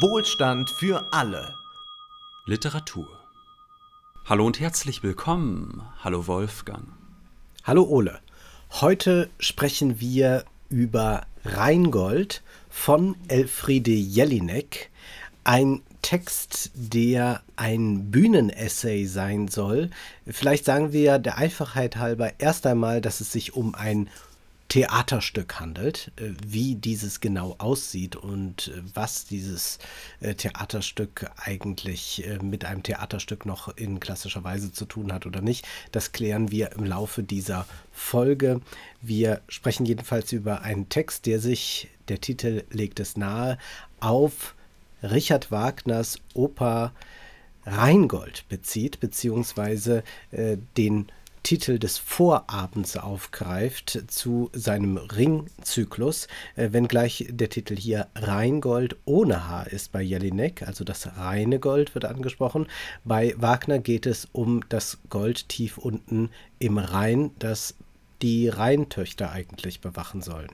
Wohlstand für alle. Literatur. Hallo und herzlich willkommen. Hallo Wolfgang. Hallo Ole. Heute sprechen wir über Rheingold von Elfriede Jelinek. Ein Text, der ein Bühnenessay sein soll. Vielleicht sagen wir der Einfachheit halber erst einmal, dass es sich um ein Theaterstück handelt, äh, wie dieses genau aussieht und äh, was dieses äh, Theaterstück eigentlich mit einem Theaterstück noch in klassischer Weise zu tun hat oder nicht, das klären wir im Laufe dieser Folge. Wir sprechen jedenfalls über einen Text, der sich, der Titel legt es nahe, auf Richard Wagners Oper Rheingold bezieht, beziehungsweise äh, den Titel des Vorabends aufgreift zu seinem Ringzyklus, äh, wenngleich der Titel hier Rheingold ohne H ist bei Jelinek, also das reine Gold wird angesprochen. Bei Wagner geht es um das Gold tief unten im Rhein, das die Rheintöchter eigentlich bewachen sollen.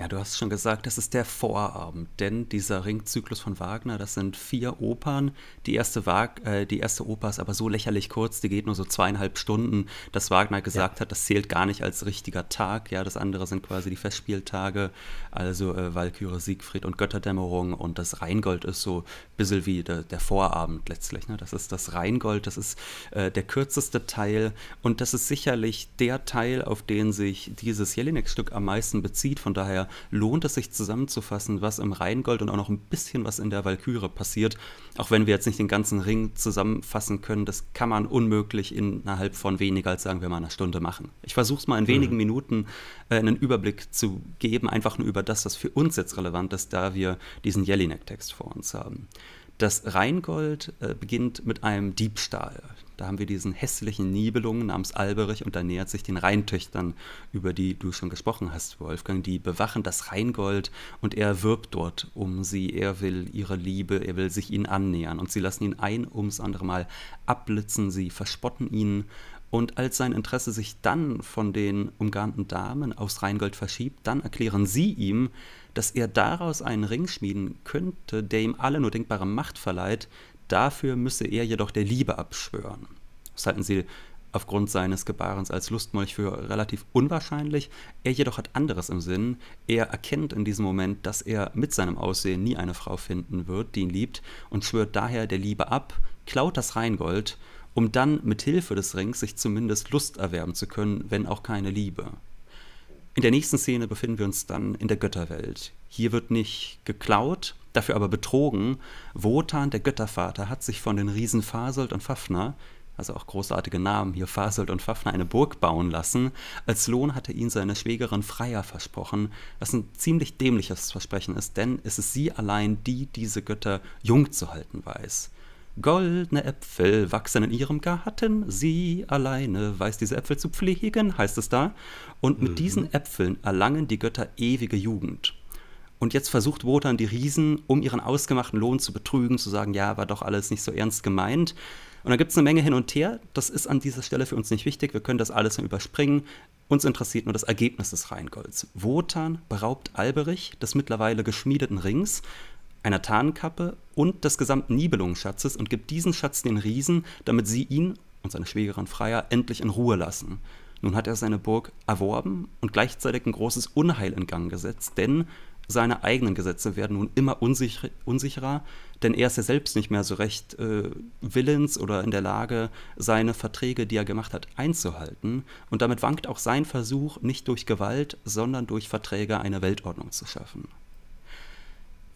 Ja, du hast schon gesagt, das ist der Vorabend, denn dieser Ringzyklus von Wagner, das sind vier Opern. Die erste, Wag äh, die erste Oper ist aber so lächerlich kurz, die geht nur so zweieinhalb Stunden, dass Wagner gesagt ja. hat, das zählt gar nicht als richtiger Tag. Ja, das andere sind quasi die Festspieltage, also äh, Walküre, Siegfried und Götterdämmerung und das Rheingold ist so ein bisschen wie de der Vorabend letztlich. Ne? Das ist das Rheingold, das ist äh, der kürzeste Teil und das ist sicherlich der Teil, auf den sich dieses Jelinek-Stück am meisten bezieht. Von daher lohnt es sich zusammenzufassen, was im Rheingold und auch noch ein bisschen was in der Valkyrie passiert. Auch wenn wir jetzt nicht den ganzen Ring zusammenfassen können, das kann man unmöglich innerhalb von weniger als, sagen wir mal, einer Stunde machen. Ich versuche es mal in wenigen mhm. Minuten äh, einen Überblick zu geben, einfach nur über das, was für uns jetzt relevant ist, da wir diesen Jelinek-Text vor uns haben. Das Rheingold äh, beginnt mit einem Diebstahl. Da haben wir diesen hässlichen Nibelungen namens Alberich und der nähert sich den Rheintöchtern, über die du schon gesprochen hast, Wolfgang. Die bewachen das Rheingold und er wirbt dort um sie. Er will ihre Liebe, er will sich ihnen annähern und sie lassen ihn ein ums andere Mal abblitzen, sie verspotten ihn und als sein Interesse sich dann von den umgarnten Damen aufs Rheingold verschiebt, dann erklären sie ihm, dass er daraus einen Ring schmieden könnte, der ihm alle nur denkbare Macht verleiht, Dafür müsse er jedoch der Liebe abschwören. Das halten sie aufgrund seines Gebarens als Lustmolch für relativ unwahrscheinlich. Er jedoch hat anderes im Sinn. Er erkennt in diesem Moment, dass er mit seinem Aussehen nie eine Frau finden wird, die ihn liebt, und schwört daher der Liebe ab, klaut das Reingold, um dann mit Hilfe des Rings sich zumindest Lust erwerben zu können, wenn auch keine Liebe. In der nächsten Szene befinden wir uns dann in der Götterwelt. Hier wird nicht geklaut, dafür aber betrogen. Wotan, der Göttervater, hat sich von den Riesen Fasold und Fafner, also auch großartige Namen hier, Fasold und Fafner, eine Burg bauen lassen. Als Lohn hatte ihn seine Schwägerin Freya versprochen, was ein ziemlich dämliches Versprechen ist, denn es ist sie allein, die diese Götter jung zu halten weiß. Goldene Äpfel wachsen in ihrem Garten, sie alleine weiß diese Äpfel zu pflegen, heißt es da. Und mit mhm. diesen Äpfeln erlangen die Götter ewige Jugend. Und jetzt versucht Wotan die Riesen, um ihren ausgemachten Lohn zu betrügen, zu sagen, ja, war doch alles nicht so ernst gemeint. Und da gibt es eine Menge hin und her. Das ist an dieser Stelle für uns nicht wichtig. Wir können das alles überspringen. Uns interessiert nur das Ergebnis des Rheingolds. Wotan beraubt Alberich des mittlerweile geschmiedeten Rings einer Tarnkappe und des gesamten Nibelungenschatzes und gibt diesen Schatz den Riesen, damit sie ihn und seine Schwägerin Freya endlich in Ruhe lassen. Nun hat er seine Burg erworben und gleichzeitig ein großes Unheil in Gang gesetzt, denn seine eigenen Gesetze werden nun immer unsich unsicherer, denn er ist ja selbst nicht mehr so recht äh, willens oder in der Lage, seine Verträge, die er gemacht hat, einzuhalten. Und damit wankt auch sein Versuch, nicht durch Gewalt, sondern durch Verträge eine Weltordnung zu schaffen.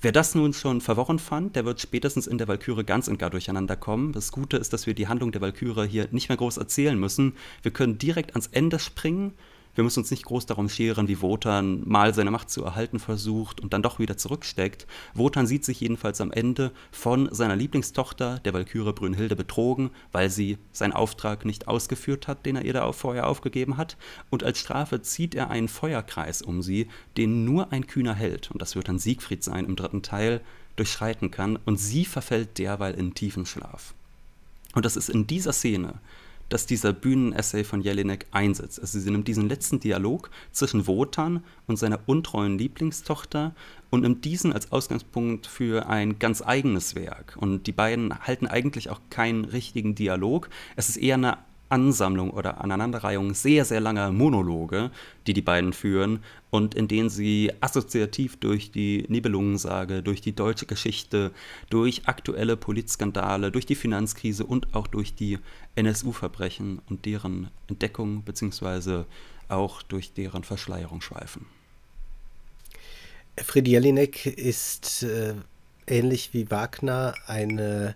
Wer das nun schon verworren fand, der wird spätestens in der Valkyrie ganz und gar durcheinander kommen. Das Gute ist, dass wir die Handlung der Valkyrie hier nicht mehr groß erzählen müssen. Wir können direkt ans Ende springen wir müssen uns nicht groß darum scheren, wie Wotan mal seine Macht zu erhalten versucht und dann doch wieder zurücksteckt. Wotan sieht sich jedenfalls am Ende von seiner Lieblingstochter, der Walküre Brünnhilde, betrogen, weil sie seinen Auftrag nicht ausgeführt hat, den er ihr da vorher aufgegeben hat. Und als Strafe zieht er einen Feuerkreis um sie, den nur ein kühner Held, und das wird dann Siegfried sein im dritten Teil, durchschreiten kann. Und sie verfällt derweil in tiefen Schlaf. Und das ist in dieser Szene, dass dieser Bühnenessay von Jelinek einsetzt. Also sie nimmt diesen letzten Dialog zwischen Wotan und seiner untreuen Lieblingstochter und nimmt diesen als Ausgangspunkt für ein ganz eigenes Werk. Und die beiden halten eigentlich auch keinen richtigen Dialog. Es ist eher eine Ansammlung oder Aneinanderreihung sehr, sehr langer Monologe, die die beiden führen und in denen sie assoziativ durch die Nibelungensage, durch die deutsche Geschichte, durch aktuelle Politskandale, durch die Finanzkrise und auch durch die NSU-Verbrechen und deren Entdeckung bzw. auch durch deren Verschleierung schweifen. Friedi Jelinek ist äh, ähnlich wie Wagner eine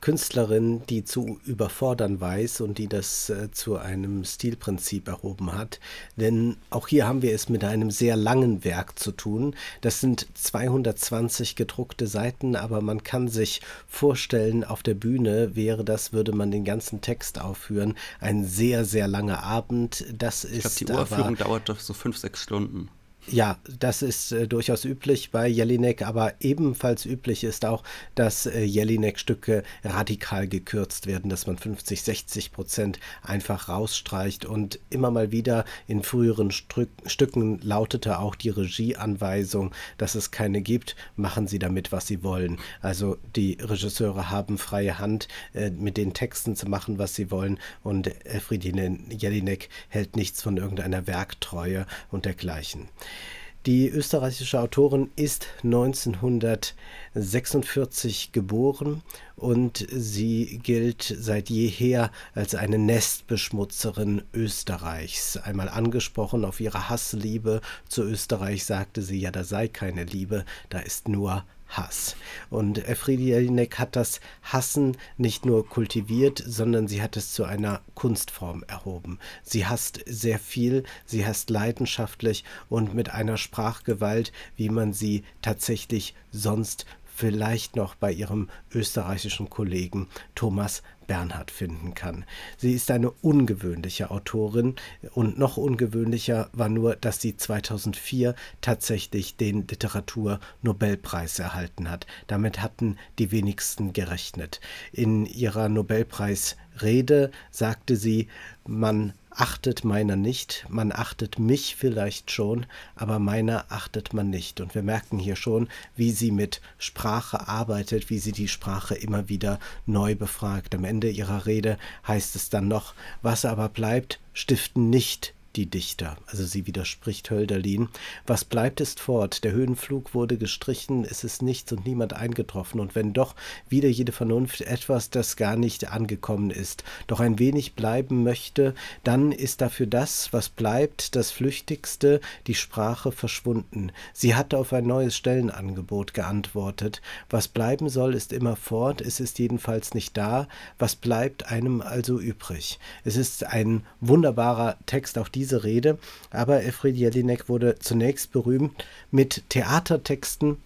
Künstlerin, die zu überfordern weiß und die das äh, zu einem Stilprinzip erhoben hat. Denn auch hier haben wir es mit einem sehr langen Werk zu tun. Das sind 220 gedruckte Seiten, aber man kann sich vorstellen, auf der Bühne wäre das, würde man den ganzen Text aufführen. Ein sehr, sehr langer Abend. Das ist. Ich glaube, die Uraufführung dauert doch so fünf, sechs Stunden. Ja, das ist äh, durchaus üblich bei Jelinek, aber ebenfalls üblich ist auch, dass äh, Jelinek-Stücke radikal gekürzt werden, dass man 50, 60 Prozent einfach rausstreicht und immer mal wieder in früheren Strück Stücken lautete auch die Regieanweisung, dass es keine gibt, machen Sie damit, was Sie wollen. Also die Regisseure haben freie Hand, äh, mit den Texten zu machen, was sie wollen und Elfriedine äh, Jelinek hält nichts von irgendeiner Werktreue und dergleichen. Die österreichische Autorin ist 1946 geboren und sie gilt seit jeher als eine Nestbeschmutzerin Österreichs. Einmal angesprochen auf ihre Hassliebe zu Österreich sagte sie, ja, da sei keine Liebe, da ist nur Hass. Und Elfriede äh, Jelinek hat das Hassen nicht nur kultiviert, sondern sie hat es zu einer Kunstform erhoben. Sie hasst sehr viel, sie hasst leidenschaftlich und mit einer Sprachgewalt, wie man sie tatsächlich sonst vielleicht noch bei ihrem österreichischen Kollegen Thomas Bernhard finden kann. Sie ist eine ungewöhnliche Autorin und noch ungewöhnlicher war nur, dass sie 2004 tatsächlich den Literaturnobelpreis erhalten hat. Damit hatten die wenigsten gerechnet. In ihrer Nobelpreisrede sagte sie, man achtet meiner nicht, man achtet mich vielleicht schon, aber meiner achtet man nicht. Und wir merken hier schon, wie sie mit Sprache arbeitet, wie sie die Sprache immer wieder neu befragt. Am Ende ihrer Rede heißt es dann noch, was aber bleibt, stiften nicht die Dichter. Also sie widerspricht Hölderlin. Was bleibt, ist fort. Der Höhenflug wurde gestrichen, es ist nichts und niemand eingetroffen. Und wenn doch, wieder jede Vernunft etwas, das gar nicht angekommen ist, doch ein wenig bleiben möchte, dann ist dafür das, was bleibt, das Flüchtigste, die Sprache verschwunden. Sie hat auf ein neues Stellenangebot geantwortet. Was bleiben soll, ist immer fort, es ist jedenfalls nicht da. Was bleibt einem also übrig? Es ist ein wunderbarer Text, auf dieser diese Rede, aber Efried Jelinek wurde zunächst berühmt mit Theatertexten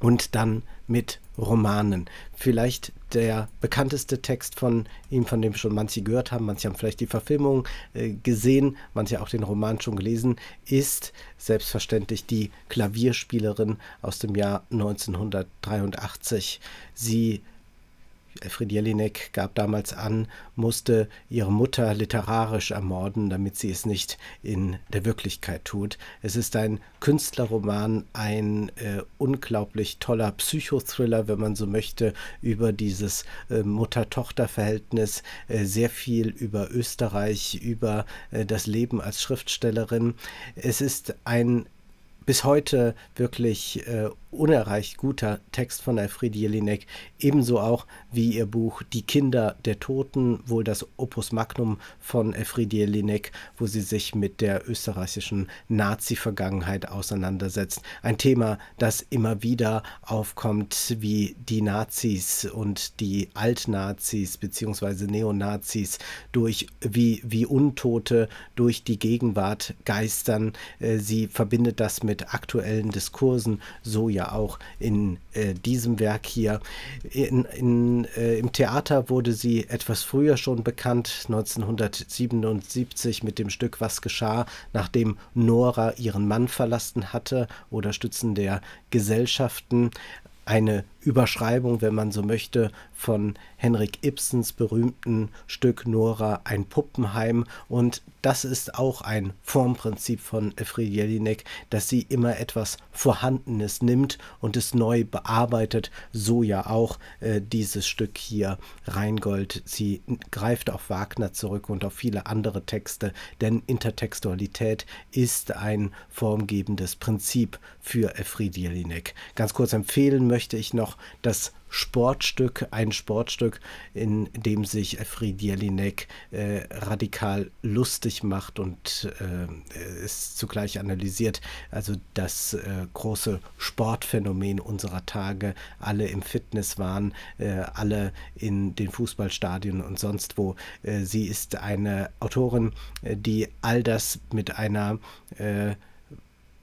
und dann mit Romanen. Vielleicht der bekannteste Text von ihm, von dem schon manche gehört haben, manche haben vielleicht die Verfilmung äh, gesehen, manche auch den Roman schon gelesen, ist selbstverständlich die Klavierspielerin aus dem Jahr 1983. Sie Elfried Jelinek gab damals an, musste ihre Mutter literarisch ermorden, damit sie es nicht in der Wirklichkeit tut. Es ist ein Künstlerroman, ein äh, unglaublich toller Psychothriller, wenn man so möchte, über dieses äh, Mutter-Tochter-Verhältnis, äh, sehr viel über Österreich, über äh, das Leben als Schriftstellerin. Es ist ein bis heute wirklich äh, unerreicht guter Text von Alfred Jelinek, ebenso auch wie ihr Buch Die Kinder der Toten, wohl das Opus Magnum von Alfred Jelinek, wo sie sich mit der österreichischen Nazi-Vergangenheit auseinandersetzt. Ein Thema, das immer wieder aufkommt, wie die Nazis und die Altnazis bzw. Neonazis durch wie, wie Untote durch die Gegenwart geistern. Äh, sie verbindet das mit mit aktuellen Diskursen, so ja auch in äh, diesem Werk hier. In, in, äh, Im Theater wurde sie etwas früher schon bekannt, 1977 mit dem Stück Was geschah, nachdem Nora ihren Mann verlassen hatte oder Stützen der Gesellschaften. Eine Überschreibung, wenn man so möchte, von Henrik Ibsens berühmten Stück Nora ein Puppenheim. Und das ist auch ein Formprinzip von Elfriede Jelinek, dass sie immer etwas Vorhandenes nimmt und es neu bearbeitet. So ja auch äh, dieses Stück hier, Rheingold. Sie greift auf Wagner zurück und auf viele andere Texte, denn Intertextualität ist ein formgebendes Prinzip für Elfriede Jelinek. Ganz kurz empfehlen möchte ich noch, noch das Sportstück, ein Sportstück, in dem sich Fried Jelinek äh, radikal lustig macht und äh, es zugleich analysiert. Also das äh, große Sportphänomen unserer Tage, alle im Fitness waren, äh, alle in den Fußballstadien und sonst wo. Äh, sie ist eine Autorin, äh, die all das mit einer äh,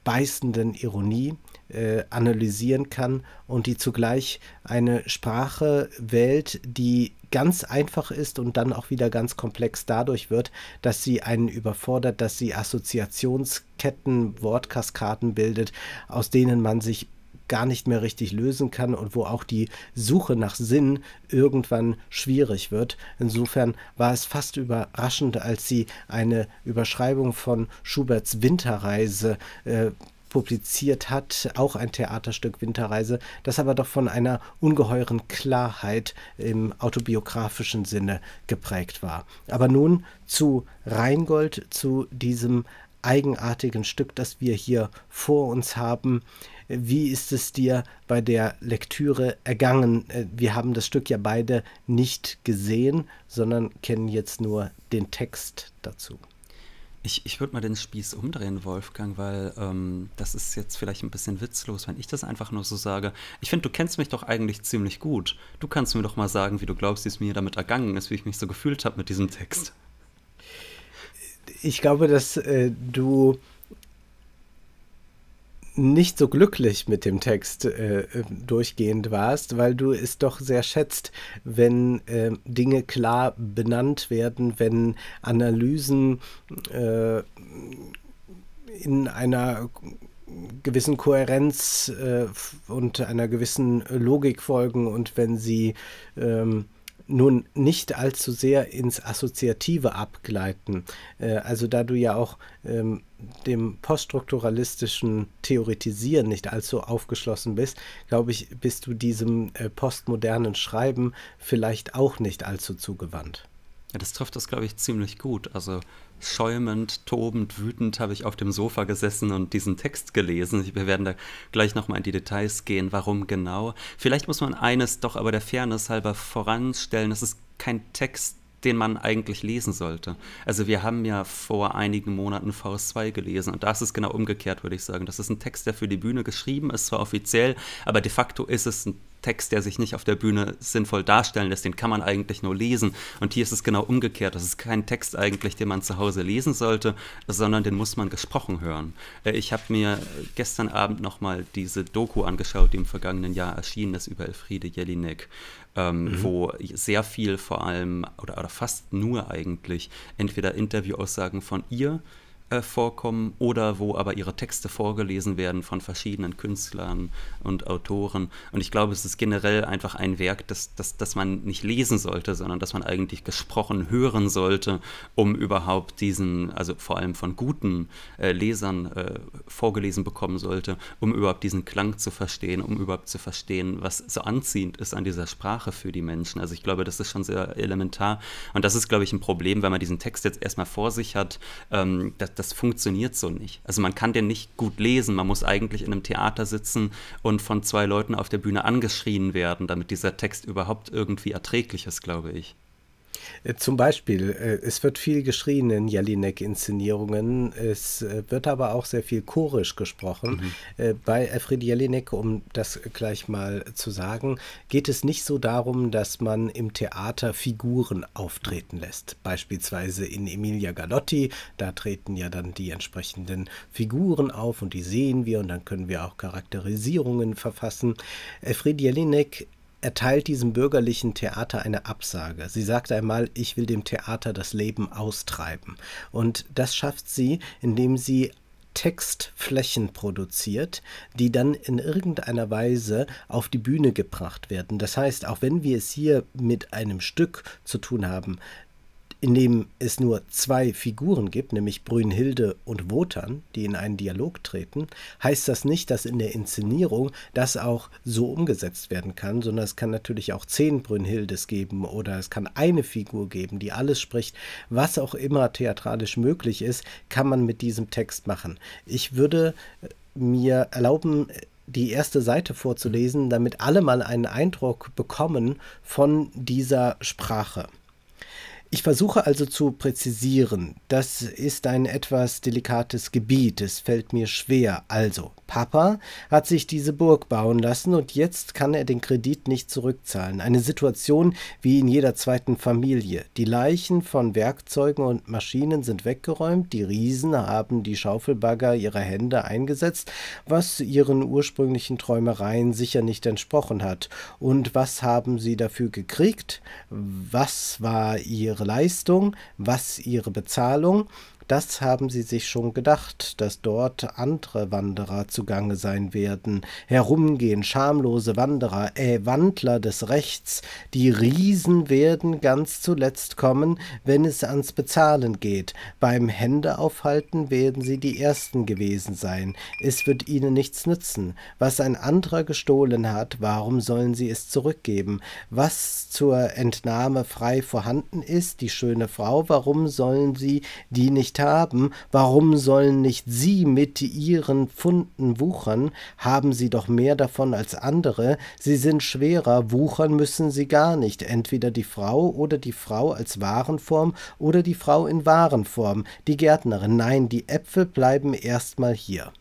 beißenden Ironie äh, analysieren kann und die zugleich eine Sprache wählt, die ganz einfach ist und dann auch wieder ganz komplex dadurch wird, dass sie einen überfordert, dass sie Assoziationsketten, Wortkaskaden bildet, aus denen man sich gar nicht mehr richtig lösen kann und wo auch die Suche nach Sinn irgendwann schwierig wird. Insofern war es fast überraschend, als sie eine Überschreibung von Schuberts Winterreise äh, publiziert hat, auch ein Theaterstück Winterreise, das aber doch von einer ungeheuren Klarheit im autobiografischen Sinne geprägt war. Aber nun zu Rheingold, zu diesem eigenartigen Stück, das wir hier vor uns haben. Wie ist es dir bei der Lektüre ergangen? Äh, wir haben das Stück ja beide nicht gesehen, sondern kennen jetzt nur den Text dazu. Ich, ich würde mal den Spieß umdrehen, Wolfgang, weil ähm, das ist jetzt vielleicht ein bisschen witzlos, wenn ich das einfach nur so sage. Ich finde, du kennst mich doch eigentlich ziemlich gut. Du kannst mir doch mal sagen, wie du glaubst, wie es mir damit ergangen ist, wie ich mich so gefühlt habe mit diesem Text. Ich glaube, dass äh, du nicht so glücklich mit dem Text äh, durchgehend warst, weil du es doch sehr schätzt, wenn äh, Dinge klar benannt werden, wenn Analysen äh, in einer gewissen Kohärenz äh, und einer gewissen Logik folgen und wenn sie ähm, nun nicht allzu sehr ins Assoziative abgleiten. Äh, also da du ja auch ähm, dem poststrukturalistischen Theoretisieren nicht allzu aufgeschlossen bist, glaube ich, bist du diesem äh, postmodernen Schreiben vielleicht auch nicht allzu zugewandt. Ja, das trifft das, glaube ich, ziemlich gut. Also schäumend, tobend, wütend habe ich auf dem Sofa gesessen und diesen Text gelesen. Wir werden da gleich nochmal in die Details gehen, warum genau. Vielleicht muss man eines doch aber der Fairness halber voranstellen. Es ist kein Text, den man eigentlich lesen sollte. Also wir haben ja vor einigen Monaten vs 2 gelesen und das ist genau umgekehrt, würde ich sagen. Das ist ein Text, der für die Bühne geschrieben ist, zwar offiziell, aber de facto ist es ein Text, der sich nicht auf der Bühne sinnvoll darstellen lässt, den kann man eigentlich nur lesen. Und hier ist es genau umgekehrt. Das ist kein Text eigentlich, den man zu Hause lesen sollte, sondern den muss man gesprochen hören. Äh, ich habe mir gestern Abend nochmal diese Doku angeschaut, die im vergangenen Jahr erschienen ist über Elfriede Jelinek. Ähm, mhm. wo sehr viel vor allem oder, oder fast nur eigentlich entweder Interviewaussagen von ihr äh, vorkommen oder wo aber ihre Texte vorgelesen werden von verschiedenen Künstlern und Autoren. Und ich glaube, es ist generell einfach ein Werk, das, das, das man nicht lesen sollte, sondern das man eigentlich gesprochen hören sollte, um überhaupt diesen, also vor allem von guten äh, Lesern äh, vorgelesen bekommen sollte, um überhaupt diesen Klang zu verstehen, um überhaupt zu verstehen, was so anziehend ist an dieser Sprache für die Menschen. Also ich glaube, das ist schon sehr elementar. Und das ist, glaube ich, ein Problem, wenn man diesen Text jetzt erstmal vor sich hat, ähm, dass das funktioniert so nicht. Also man kann den nicht gut lesen. Man muss eigentlich in einem Theater sitzen und von zwei Leuten auf der Bühne angeschrien werden, damit dieser Text überhaupt irgendwie erträglich ist, glaube ich. Äh, zum Beispiel, äh, es wird viel geschrien in Jelinek-Inszenierungen, es äh, wird aber auch sehr viel chorisch gesprochen. Mhm. Bei Alfred Jelinek, um das gleich mal zu sagen, geht es nicht so darum, dass man im Theater Figuren auftreten lässt. Beispielsweise in Emilia Galotti, da treten ja dann die entsprechenden Figuren auf und die sehen wir und dann können wir auch Charakterisierungen verfassen. Alfred Jelinek erteilt diesem bürgerlichen Theater eine Absage. Sie sagt einmal, ich will dem Theater das Leben austreiben. Und das schafft sie, indem sie Textflächen produziert, die dann in irgendeiner Weise auf die Bühne gebracht werden. Das heißt, auch wenn wir es hier mit einem Stück zu tun haben, in dem es nur zwei Figuren gibt, nämlich Brünnhilde und Wotan, die in einen Dialog treten, heißt das nicht, dass in der Inszenierung das auch so umgesetzt werden kann, sondern es kann natürlich auch zehn Brünnhildes geben oder es kann eine Figur geben, die alles spricht. Was auch immer theatralisch möglich ist, kann man mit diesem Text machen. Ich würde äh, mir erlauben, die erste Seite vorzulesen, damit alle mal einen Eindruck bekommen von dieser Sprache. Ich versuche also zu präzisieren. Das ist ein etwas delikates Gebiet. Es fällt mir schwer. Also, Papa hat sich diese Burg bauen lassen und jetzt kann er den Kredit nicht zurückzahlen. Eine Situation wie in jeder zweiten Familie. Die Leichen von Werkzeugen und Maschinen sind weggeräumt, die Riesen haben die Schaufelbagger ihrer Hände eingesetzt, was ihren ursprünglichen Träumereien sicher nicht entsprochen hat. Und was haben sie dafür gekriegt? Was war ihre Leistung? Was ihre Bezahlung? Das haben sie sich schon gedacht, dass dort andere Wanderer zugange sein werden, herumgehen schamlose Wanderer, äh Wandler des Rechts, die Riesen werden ganz zuletzt kommen, wenn es ans Bezahlen geht, beim Händeaufhalten werden sie die Ersten gewesen sein, es wird ihnen nichts nützen, was ein anderer gestohlen hat, warum sollen sie es zurückgeben, was zur Entnahme frei vorhanden ist, die schöne Frau, warum sollen sie die nicht nicht haben, warum sollen nicht sie mit ihren Pfunden wuchern? Haben sie doch mehr davon als andere, sie sind schwerer, wuchern müssen sie gar nicht, entweder die Frau oder die Frau als Warenform oder die Frau in Warenform, die Gärtnerin, nein, die Äpfel bleiben erstmal hier.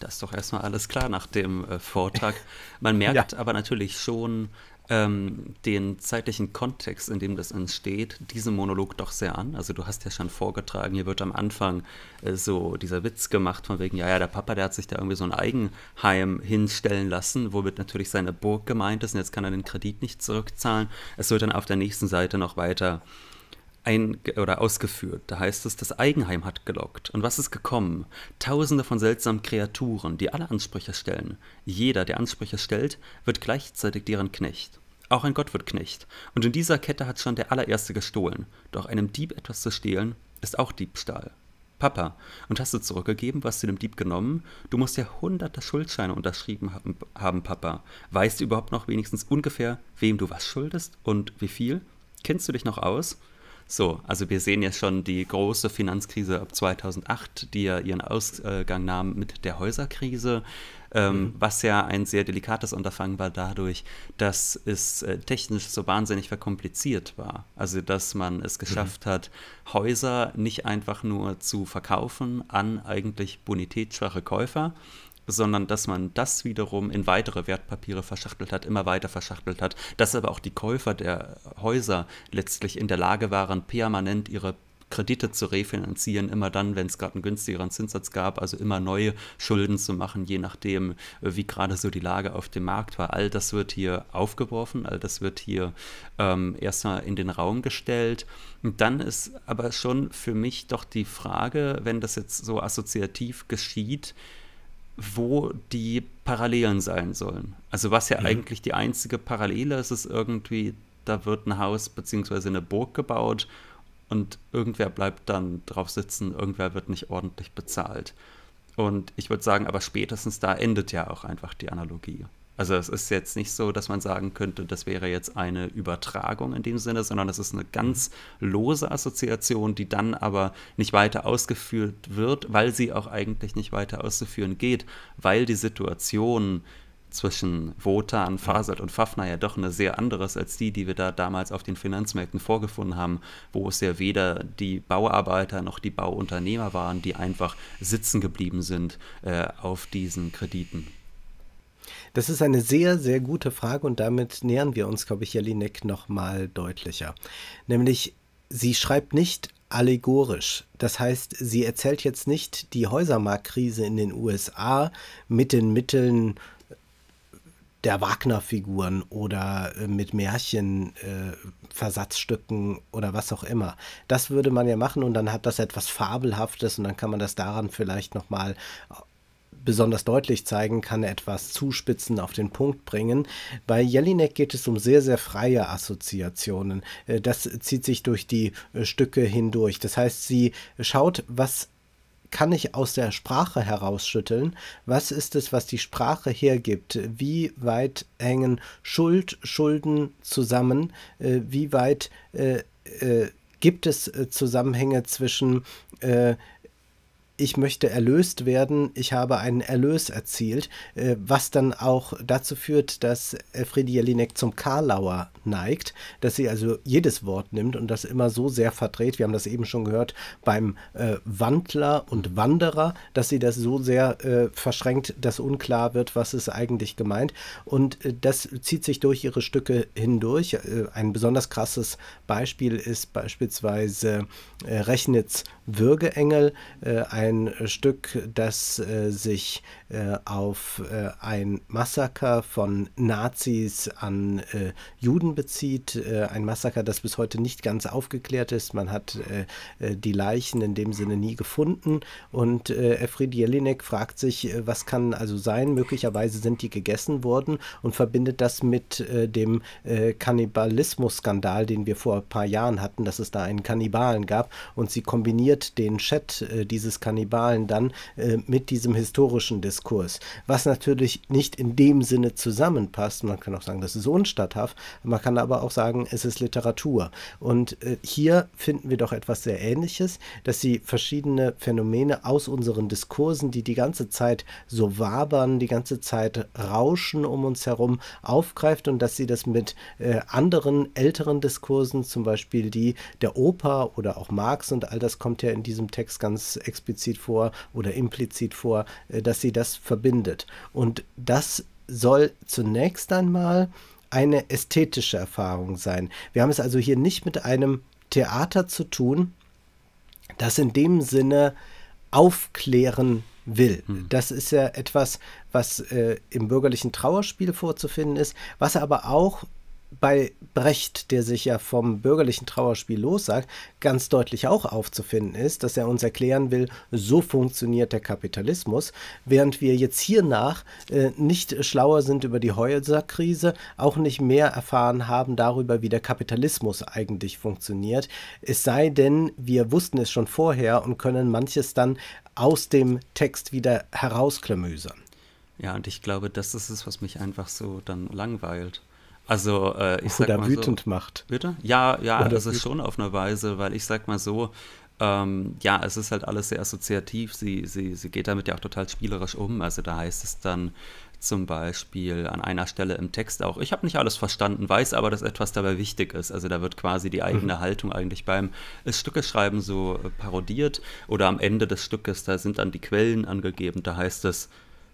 Das ist doch erstmal alles klar nach dem äh, Vortrag. Man merkt ja. aber natürlich schon, ähm, den zeitlichen Kontext, in dem das entsteht, diesem Monolog doch sehr an. Also du hast ja schon vorgetragen, hier wird am Anfang äh, so dieser Witz gemacht von wegen, ja, ja, der Papa, der hat sich da irgendwie so ein Eigenheim hinstellen lassen, womit natürlich seine Burg gemeint ist und jetzt kann er den Kredit nicht zurückzahlen. Es wird dann auf der nächsten Seite noch weiter ein oder ausgeführt. Da heißt es, das Eigenheim hat gelockt. Und was ist gekommen? Tausende von seltsamen Kreaturen, die alle Ansprüche stellen. Jeder, der Ansprüche stellt, wird gleichzeitig deren Knecht. Auch ein Gott wird Knecht. Und in dieser Kette hat schon der allererste gestohlen. Doch einem Dieb etwas zu stehlen, ist auch Diebstahl. Papa, und hast du zurückgegeben, was du dem Dieb genommen? Du musst ja hunderte Schuldscheine unterschrieben haben, haben, Papa. Weißt du überhaupt noch wenigstens ungefähr, wem du was schuldest und wie viel? Kennst du dich noch aus? So, also wir sehen ja schon die große Finanzkrise ab 2008, die ja ihren Ausgang nahm mit der Häuserkrise, ähm, mhm. was ja ein sehr delikates Unterfangen war dadurch, dass es äh, technisch so wahnsinnig verkompliziert war. Also dass man es mhm. geschafft mhm. hat, Häuser nicht einfach nur zu verkaufen an eigentlich bonitätsschwache Käufer, sondern dass man das wiederum in weitere Wertpapiere verschachtelt hat, immer weiter verschachtelt hat, dass aber auch die Käufer der Häuser letztlich in der Lage waren, permanent ihre Kredite zu refinanzieren, immer dann, wenn es gerade einen günstigeren Zinssatz gab, also immer neue Schulden zu machen, je nachdem, äh, wie gerade so die Lage auf dem Markt war. All das wird hier aufgeworfen, all das wird hier ähm, erstmal in den Raum gestellt. Und dann ist aber schon für mich doch die Frage, wenn das jetzt so assoziativ geschieht, wo die Parallelen sein sollen. Also was ja mhm. eigentlich die einzige Parallele ist, ist irgendwie, da wird ein Haus bzw. eine Burg gebaut und irgendwer bleibt dann drauf sitzen, irgendwer wird nicht ordentlich bezahlt. Und ich würde sagen, aber spätestens da endet ja auch einfach die Analogie. Also es ist jetzt nicht so, dass man sagen könnte, das wäre jetzt eine Übertragung in dem Sinne, sondern das ist eine ganz lose Assoziation, die dann aber nicht weiter ausgeführt wird, weil sie auch eigentlich nicht weiter auszuführen geht, weil die Situation zwischen Wotan, Fasert und Fafner ja doch eine sehr andere ist als die, die wir da damals auf den Finanzmärkten vorgefunden haben, wo es ja weder die Bauarbeiter noch die Bauunternehmer waren, die einfach sitzen geblieben sind äh, auf diesen Krediten. Das ist eine sehr, sehr gute Frage und damit nähern wir uns, glaube ich, Jelinek nochmal deutlicher. Nämlich, sie schreibt nicht allegorisch. Das heißt, sie erzählt jetzt nicht die Häusermarktkrise in den USA mit den Mitteln äh, der Wagner-Figuren oder äh, mit Märchenversatzstücken äh, oder was auch immer. Das würde man ja machen und dann hat das etwas Fabelhaftes und dann kann man das daran vielleicht nochmal besonders deutlich zeigen, kann etwas zuspitzen, auf den Punkt bringen. Bei Jelinek geht es um sehr, sehr freie Assoziationen. Äh, das zieht sich durch die äh, Stücke hindurch. Das heißt, sie schaut, was kann ich aus der Sprache herausschütteln? Was ist es, was die Sprache hergibt? Wie weit hängen Schuld, Schulden zusammen? Äh, wie weit äh, äh, gibt es Zusammenhänge zwischen äh, ich möchte erlöst werden, ich habe einen Erlös erzielt, äh, was dann auch dazu führt, dass Elfriede äh, Jelinek zum Karlauer neigt, dass sie also jedes Wort nimmt und das immer so sehr verdreht, wir haben das eben schon gehört, beim äh, Wandler und Wanderer, dass sie das so sehr verschränkt, dass unklar wird, was ist eigentlich gemeint. Und das zieht sich durch ihre Stücke hindurch. ein besonders krasses Beispiel ist beispielsweise Rechnitz Würgeengel, ein ein Stück, das äh, sich äh, auf äh, ein Massaker von Nazis an äh, Juden bezieht. Äh, ein Massaker, das bis heute nicht ganz aufgeklärt ist. Man hat äh, die Leichen in dem Sinne nie gefunden. Und Efried Jelinek fragt sich, was kann also sein? Möglicherweise sind die gegessen worden und verbindet das mit dem Kannibalismus-Skandal, den wir vor ein paar Jahren hatten, dass es da einen Kannibalen gab. Und sie kombiniert den Chat dieses Kannibalismus Kannibalen dann äh, mit diesem historischen Diskurs, was natürlich nicht in dem Sinne zusammenpasst. Man kann auch sagen, das ist unstatthaft, man kann aber auch sagen, es ist Literatur. Und äh, hier finden wir doch etwas sehr Ähnliches, dass sie verschiedene Phänomene aus unseren Diskursen, die die ganze Zeit so wabern, die ganze Zeit rauschen um uns herum, aufgreift und dass sie das mit äh, anderen älteren Diskursen, zum Beispiel die der Oper oder auch Marx und all das kommt ja in diesem Text ganz explizit explizit vor oder implizit vor, äh, dass sie das verbindet. Und das soll zunächst einmal eine ästhetische Erfahrung sein. Wir haben es also hier nicht mit einem Theater zu tun, das in dem Sinne aufklären will. Hm. Das ist ja etwas, was äh, im bürgerlichen Trauerspiel vorzufinden ist, was aber auch bei Brecht, der sich ja vom bürgerlichen Trauerspiel lossagt, ganz deutlich auch aufzufinden ist, dass er uns erklären will, so funktioniert der Kapitalismus, während wir jetzt hiernach äh, nicht schlauer sind über die Häuserkrise, auch nicht mehr erfahren haben darüber, wie der Kapitalismus eigentlich funktioniert. Es sei denn, wir wussten es schon vorher und können manches dann aus dem Text wieder herausklamüsern. Ja, und ich glaube, das ist es, was mich einfach so dann langweilt. Also äh, ich Oder mal wütend so, macht. Bitte? Ja, ja, Oder das ist schon auf eine Weise, weil ich sag mal so, ähm, ja, es ist halt alles sehr assoziativ. Sie, sie, sie geht damit ja auch total spielerisch um. Also da heißt es dann zum Beispiel an einer Stelle im Text auch, ich habe nicht alles verstanden, weiß aber, dass etwas dabei wichtig ist. Also da wird quasi die eigene mhm. Haltung eigentlich beim Stückeschreiben so äh, parodiert. Oder am Ende des Stückes, da sind dann die Quellen angegeben. Da heißt es,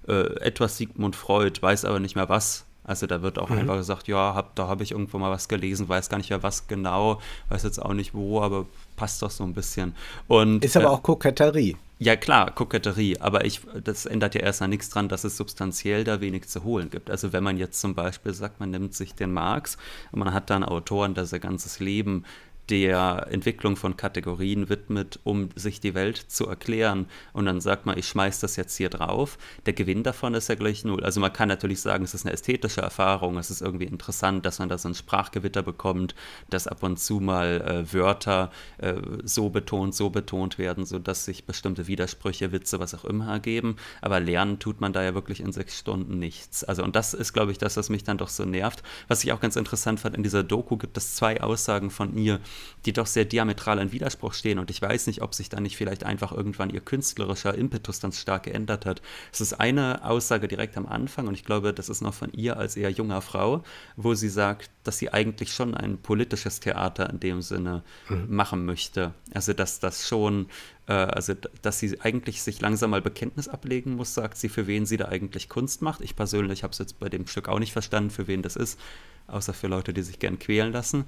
äh, etwas Sigmund Freud, weiß aber nicht mehr was, also da wird auch mhm. einfach gesagt, ja, hab, da habe ich irgendwo mal was gelesen, weiß gar nicht mehr was genau, weiß jetzt auch nicht wo, aber passt doch so ein bisschen. Und, ist aber äh, auch Koketterie. Ja klar, Koketterie, aber ich, das ändert ja erstmal nichts dran, dass es substanziell da wenig zu holen gibt. Also wenn man jetzt zum Beispiel sagt, man nimmt sich den Marx und man hat dann Autoren, der sein ganzes Leben der Entwicklung von Kategorien widmet, um sich die Welt zu erklären. Und dann sagt man, ich schmeiß das jetzt hier drauf. Der Gewinn davon ist ja gleich null. Also man kann natürlich sagen, es ist eine ästhetische Erfahrung, es ist irgendwie interessant, dass man da so ein Sprachgewitter bekommt, dass ab und zu mal äh, Wörter äh, so betont, so betont werden, sodass sich bestimmte Widersprüche, Witze, was auch immer ergeben. Aber lernen tut man da ja wirklich in sechs Stunden nichts. Also und das ist, glaube ich, das, was mich dann doch so nervt. Was ich auch ganz interessant fand, in dieser Doku gibt es zwei Aussagen von ihr die doch sehr diametral in Widerspruch stehen. Und ich weiß nicht, ob sich da nicht vielleicht einfach irgendwann ihr künstlerischer Impetus dann stark geändert hat. Es ist eine Aussage direkt am Anfang und ich glaube, das ist noch von ihr als eher junger Frau, wo sie sagt, dass sie eigentlich schon ein politisches Theater in dem Sinne mhm. machen möchte. Also, dass das schon äh, also dass sie eigentlich sich langsam mal Bekenntnis ablegen muss, sagt sie, für wen sie da eigentlich Kunst macht. Ich persönlich habe es jetzt bei dem Stück auch nicht verstanden, für wen das ist, außer für Leute, die sich gern quälen lassen.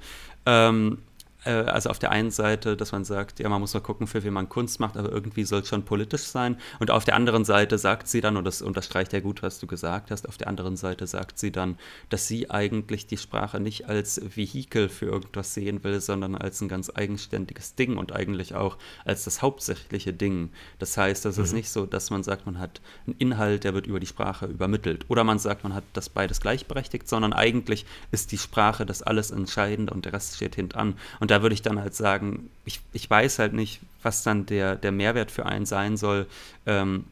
Ähm, äh, also auf der einen Seite, dass man sagt, ja, man muss mal gucken, für wen man Kunst macht, aber irgendwie soll es schon politisch sein. Und auf der anderen Seite sagt sie dann, und das unterstreicht ja gut, was du gesagt hast, auf der anderen Seite sagt sie dann, dass sie eigentlich die Sprache nicht als Vehikel für irgendwas sehen will, sondern als ein ganz eigenständiges Ding und eigentlich auch als das hauptsächliche Ding. Das heißt, das mhm. ist nicht so, dass man sagt, man hat einen Inhalt, der wird über die Sprache übermittelt. Oder man sagt, man hat das beides gleichberechtigt, sondern eigentlich ist die Sprache das alles Entscheidende und der Rest steht hintan. Und da würde ich dann halt sagen, ich, ich weiß halt nicht, was dann der, der Mehrwert für einen sein soll, ähm,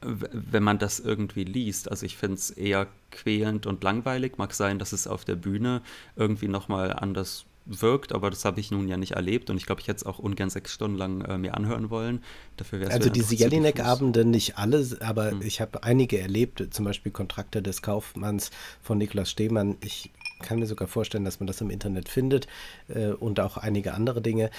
wenn man das irgendwie liest. Also ich finde es eher quälend und langweilig. Mag sein, dass es auf der Bühne irgendwie nochmal anders wirkt, aber das habe ich nun ja nicht erlebt und ich glaube, ich hätte es auch ungern sechs Stunden lang äh, mir anhören wollen. Dafür wär's also diese Jelinek-Abende nicht alle, aber hm. ich habe einige erlebt, zum Beispiel Kontrakte des Kaufmanns von Niklas Stehmann. Ich kann mir sogar vorstellen, dass man das im Internet findet äh, und auch einige andere Dinge.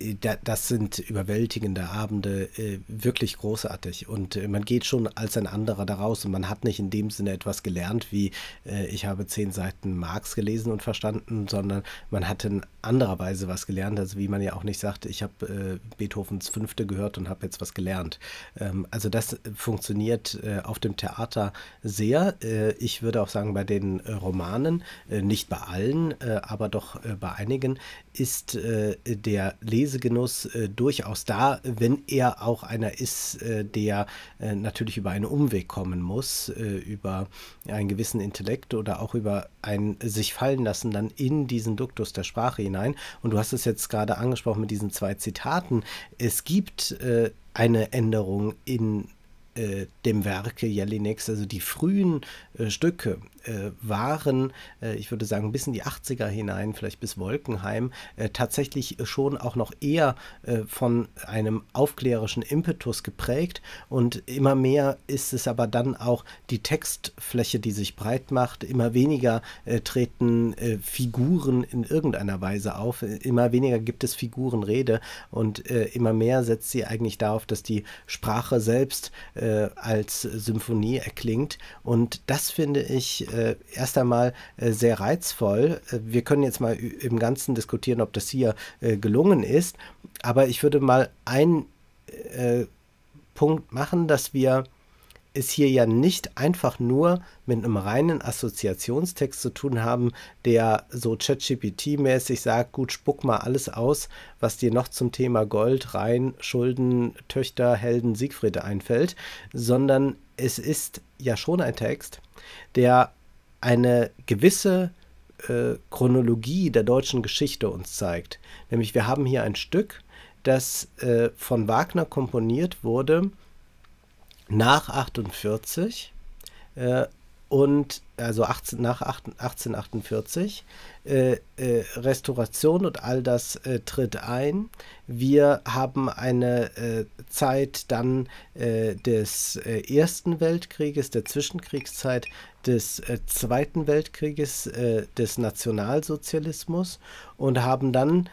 Äh, da, das sind überwältigende Abende, äh, wirklich großartig. Und äh, man geht schon als ein anderer daraus und man hat nicht in dem Sinne etwas gelernt, wie äh, ich habe zehn Seiten Marx gelesen und verstanden, sondern man hat einen anderer Weise was gelernt. Also wie man ja auch nicht sagt, ich habe äh, Beethovens Fünfte gehört und habe jetzt was gelernt. Ähm, also das funktioniert äh, auf dem Theater sehr. Äh, ich würde auch sagen, bei den äh, Romanen, äh, nicht bei allen, äh, aber doch bei einigen, ist der Lesegenuss durchaus da, wenn er auch einer ist, der natürlich über einen Umweg kommen muss, über einen gewissen Intellekt oder auch über ein sich fallen lassen dann in diesen Duktus der Sprache hinein hinein. Und du hast es jetzt gerade angesprochen mit diesen zwei Zitaten. Es gibt äh, eine Änderung in äh, dem Werke Jelinek, also die frühen äh, Stücke, äh, waren, äh, ich würde sagen bis in die 80er hinein, vielleicht bis Wolkenheim, äh, tatsächlich schon auch noch eher äh, von einem aufklärerischen Impetus geprägt. Und immer mehr ist es aber dann auch die Textfläche, die sich breit macht. Immer weniger äh, treten äh, Figuren in irgendeiner Weise auf. Immer weniger gibt es Figurenrede und immer mehr setzt sie eigentlich darauf, dass die Sprache selbst als Symphonie erklingt. Und das finde ich äh, erst einmal äh, sehr reizvoll. Äh, wir können jetzt mal im Ganzen diskutieren, ob das hier äh, gelungen ist. Aber ich würde mal einen äh, Punkt machen, dass wir es hier ja nicht einfach nur mit einem reinen Assoziationstext zu tun haben, der so ChatGPT-mäßig sagt, gut, spuck mal alles aus, was dir noch zum Thema Gold, Rhein, Schulden, Töchter, Helden, Siegfriede einfällt, sondern es ist ja schon ein Text, der eine gewisse äh, Chronologie der deutschen Geschichte uns zeigt. Nämlich wir haben hier ein Stück, das äh, von Wagner komponiert wurde nach 48, und also 18, nach 1848. Äh, äh, Restauration und all das äh, tritt ein. Wir haben eine äh, Zeit dann äh, des äh, Ersten Weltkrieges, der Zwischenkriegszeit, des Zweiten Weltkrieges, des Nationalsozialismus und haben dann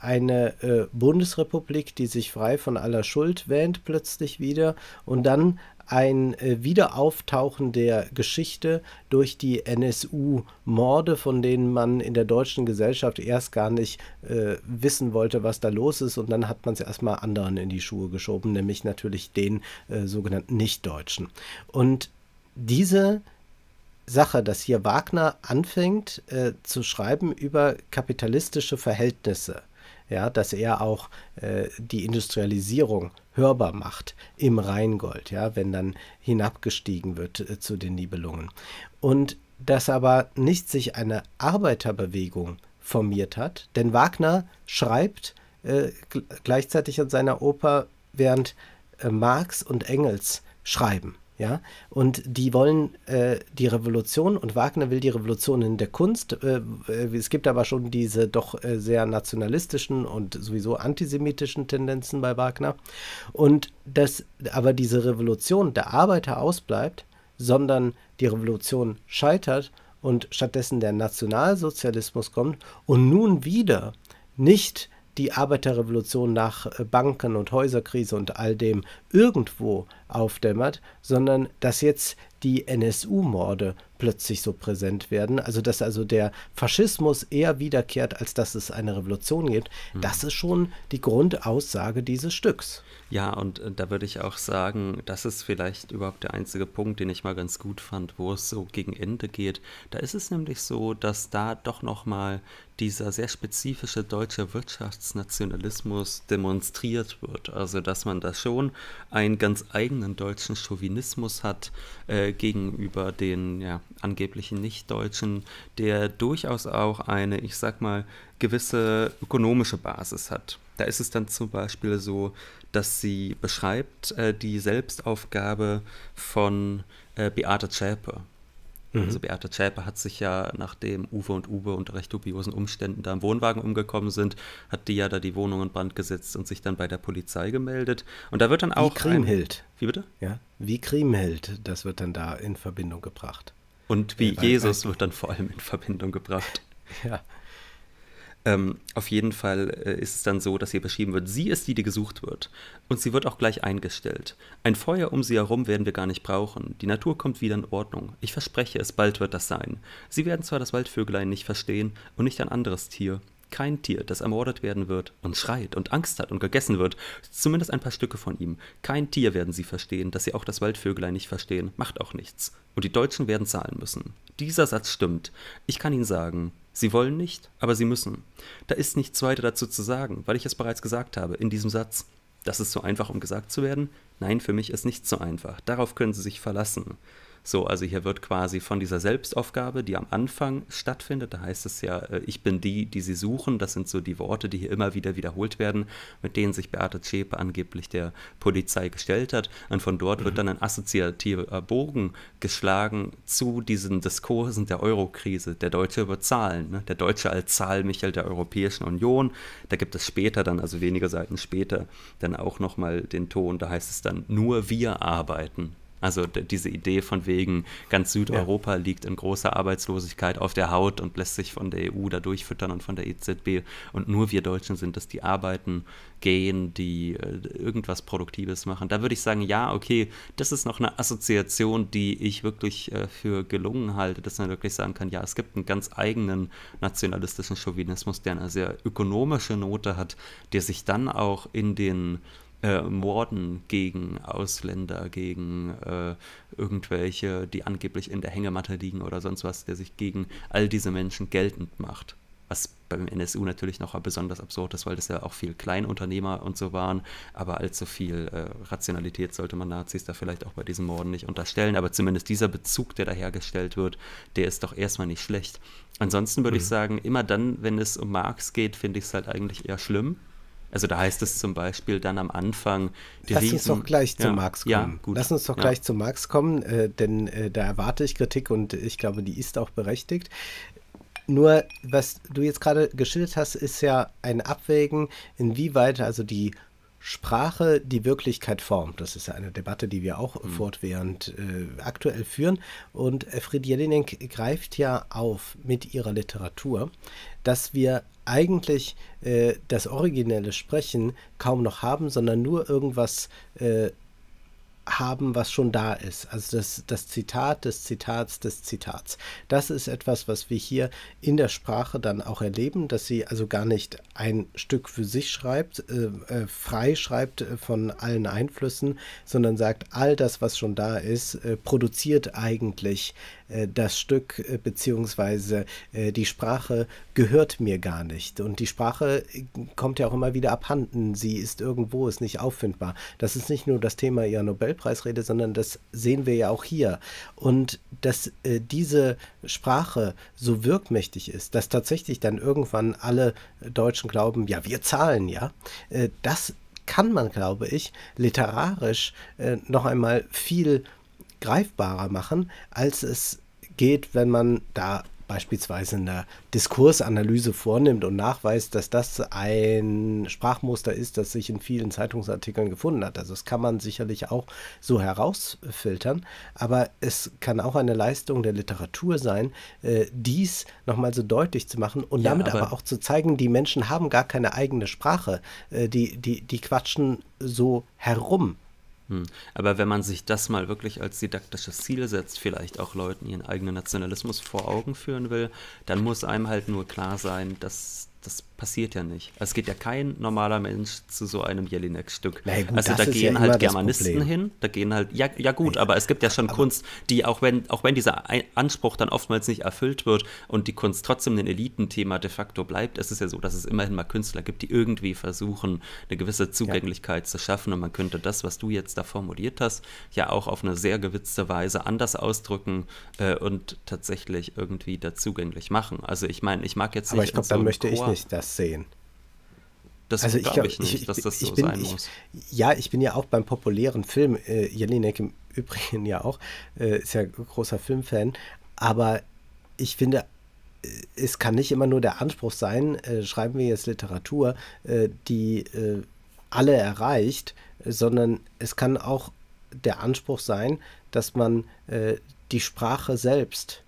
eine Bundesrepublik, die sich frei von aller Schuld wähnt, plötzlich wieder und dann ein äh, Wiederauftauchen der Geschichte durch die NSU-Morde, von denen man in der deutschen Gesellschaft erst gar nicht äh, wissen wollte, was da los ist. Und dann hat man es erstmal anderen in die Schuhe geschoben, nämlich natürlich den äh, sogenannten Nichtdeutschen. Und diese Sache, dass hier Wagner anfängt äh, zu schreiben über kapitalistische Verhältnisse, ja, dass er auch äh, die Industrialisierung hörbar macht im Rheingold, ja, wenn dann hinabgestiegen wird äh, zu den Nibelungen. Und dass aber nicht sich eine Arbeiterbewegung formiert hat, denn Wagner schreibt äh, gleichzeitig an seiner Oper, während äh, Marx und Engels schreiben. Ja? Und die wollen äh, die Revolution und Wagner will die Revolution in der Kunst. Äh, es gibt aber schon diese doch äh, sehr nationalistischen und sowieso antisemitischen Tendenzen bei Wagner. Und dass aber diese Revolution der Arbeiter ausbleibt, sondern die Revolution scheitert und stattdessen der Nationalsozialismus kommt und nun wieder nicht die Arbeiterrevolution nach äh, Banken- und Häuserkrise und all dem irgendwo aufdämmert, sondern dass jetzt die NSU-Morde plötzlich so präsent werden, also dass also der Faschismus eher wiederkehrt, als dass es eine Revolution gibt, mhm. das ist schon die Grundaussage dieses Stücks. Ja, und äh, da würde ich auch sagen, das ist vielleicht überhaupt der einzige Punkt, den ich mal ganz gut fand, wo es so gegen Ende geht. Da ist es nämlich so, dass da doch nochmal dieser sehr spezifische deutsche Wirtschaftsnationalismus demonstriert wird. Also, dass man da schon einen ganz eigenen deutschen Chauvinismus hat, äh, gegenüber den ja, angeblichen Nichtdeutschen, der durchaus auch eine, ich sag mal, gewisse ökonomische Basis hat. Da ist es dann zum Beispiel so, dass sie beschreibt äh, die Selbstaufgabe von äh, Beate Zschäpe, also mhm. Also Beate Zschäpe hat sich ja, nachdem Uwe und Uwe unter recht dubiosen Umständen da im Wohnwagen umgekommen sind, hat die ja da die Wohnung in Brand gesetzt und sich dann bei der Polizei gemeldet. Und da wird dann auch. Wie Kriemhild. Ein, wie bitte? Ja, wie Kriemhild, das wird dann da in Verbindung gebracht. Und wie äh, Jesus wird dann vor allem in Verbindung gebracht. ja, ähm, auf jeden Fall äh, ist es dann so, dass hier beschrieben wird, sie ist die, die gesucht wird. Und sie wird auch gleich eingestellt. Ein Feuer um sie herum werden wir gar nicht brauchen. Die Natur kommt wieder in Ordnung. Ich verspreche es, bald wird das sein. Sie werden zwar das Waldvögelein nicht verstehen und nicht ein anderes Tier. Kein Tier, das ermordet werden wird und schreit und Angst hat und gegessen wird. Zumindest ein paar Stücke von ihm. Kein Tier werden sie verstehen, dass sie auch das Waldvögelein nicht verstehen. Macht auch nichts. Und die Deutschen werden zahlen müssen. Dieser Satz stimmt. Ich kann Ihnen sagen, Sie wollen nicht, aber sie müssen. Da ist nichts weiter dazu zu sagen, weil ich es bereits gesagt habe in diesem Satz. Das ist so einfach, um gesagt zu werden? Nein, für mich ist nichts so einfach. Darauf können Sie sich verlassen. So, also hier wird quasi von dieser Selbstaufgabe, die am Anfang stattfindet, da heißt es ja, äh, ich bin die, die sie suchen, das sind so die Worte, die hier immer wieder wiederholt werden, mit denen sich Beate Zschäpe angeblich der Polizei gestellt hat. Und von dort mhm. wird dann ein assoziativer Bogen geschlagen zu diesen Diskursen der Eurokrise, der Deutsche über Zahlen, ne? der Deutsche als Zahlmichel der Europäischen Union. Da gibt es später dann, also wenige Seiten später, dann auch nochmal den Ton, da heißt es dann, nur wir arbeiten. Also diese Idee von wegen, ganz Südeuropa ja. liegt in großer Arbeitslosigkeit auf der Haut und lässt sich von der EU da durchfüttern und von der EZB. Und nur wir Deutschen sind es, die arbeiten, gehen, die äh, irgendwas Produktives machen. Da würde ich sagen, ja, okay, das ist noch eine Assoziation, die ich wirklich äh, für gelungen halte, dass man wirklich sagen kann, ja, es gibt einen ganz eigenen nationalistischen Chauvinismus, der eine sehr ökonomische Note hat, der sich dann auch in den äh, Morden gegen Ausländer, gegen äh, irgendwelche, die angeblich in der Hängematte liegen oder sonst was, der sich gegen all diese Menschen geltend macht. Was beim NSU natürlich noch besonders absurd ist, weil das ja auch viel Kleinunternehmer und so waren. Aber allzu viel äh, Rationalität sollte man Nazis da vielleicht auch bei diesen Morden nicht unterstellen. Aber zumindest dieser Bezug, der da hergestellt wird, der ist doch erstmal nicht schlecht. Ansonsten würde mhm. ich sagen, immer dann, wenn es um Marx geht, finde ich es halt eigentlich eher schlimm also da heißt es zum Beispiel dann am Anfang. Lass Riesen, uns doch gleich ja, zu Marx kommen. Ja, gut. Lass uns doch ja. gleich zu Marx kommen, äh, denn äh, da erwarte ich Kritik und ich glaube, die ist auch berechtigt. Nur, was du jetzt gerade geschildert hast, ist ja ein Abwägen, inwieweit also die Sprache die Wirklichkeit formt. Das ist ja eine Debatte, die wir auch mhm. fortwährend äh, aktuell führen. Und Fried Jelinek greift ja auf mit ihrer Literatur, dass wir eigentlich äh, das originelle Sprechen kaum noch haben, sondern nur irgendwas äh, haben, was schon da ist. Also das, das Zitat des Zitats des Zitats. Das ist etwas, was wir hier in der Sprache dann auch erleben, dass sie also gar nicht ein Stück für sich schreibt, äh, äh frei schreibt äh, von allen Einflüssen, sondern sagt, all das, was schon da ist, äh, produziert eigentlich äh, das Stück, äh, beziehungsweise die Sprache gehört mir gar nicht. Und die Sprache kommt ja auch immer wieder abhanden. Sie ist irgendwo, ist nicht auffindbar. Das ist nicht nur das Thema ihrer Nobel rede, sondern das sehen wir ja auch hier. Und dass äh, diese Sprache so wirkmächtig ist, dass tatsächlich dann irgendwann alle Deutschen glauben, ja, wir zahlen ja, äh, das kann man, glaube ich, literarisch äh, noch einmal viel greifbarer machen, als es geht, wenn man da beispielsweise eine Diskursanalyse vornimmt und nachweist, dass das ein Sprachmuster ist, das sich in vielen Zeitungsartikeln gefunden hat. Also das kann man sicherlich auch so herausfiltern, aber es kann auch eine Leistung der Literatur sein, äh, dies nochmal so deutlich zu machen und ja, damit aber, aber, auch zu zeigen, die Menschen haben gar keine eigene Sprache, äh, die, die, die quatschen so herum. Hm. Aber wenn man sich das mal wirklich als didaktisches Ziel setzt, vielleicht auch Leuten ihren eigenen Nationalismus vor Augen führen will, dann muss einem halt nur klar sein, dass das passiert ja nicht. Also es geht ja kein normaler Mensch zu so einem Jelinek-Stück. Ja, also da gehen ja halt Germanisten hin, da gehen halt, ja, ja gut, aber es gibt ja schon Kunst, die, auch wenn, auch wenn dieser Anspruch dann oftmals nicht erfüllt wird und die Kunst trotzdem ein Elitenthema de facto bleibt, es ist ja so, dass es immerhin mal Künstler gibt, die irgendwie versuchen, eine gewisse Zugänglichkeit zu schaffen und man könnte das, was du jetzt da formuliert hast, ja auch auf eine sehr gewitzte Weise anders ausdrücken äh, und tatsächlich irgendwie da zugänglich machen. Also ich meine, ich mag jetzt aber nicht. Aber ich glaube, so dann möchte Chor, ich nicht, dass sehen. Das also ich glaube ich nicht, dass das so bin, sein muss. ja, ich bin ja auch beim populären Film, äh, Jelinek im Übrigen ja auch, äh, ist ja großer Filmfan, aber ich finde, äh, es kann nicht immer nur der Anspruch sein, äh, schreiben wir jetzt Literatur, äh, die äh, alle erreicht, sondern es kann auch der Anspruch sein, dass man äh, die Sprache selbst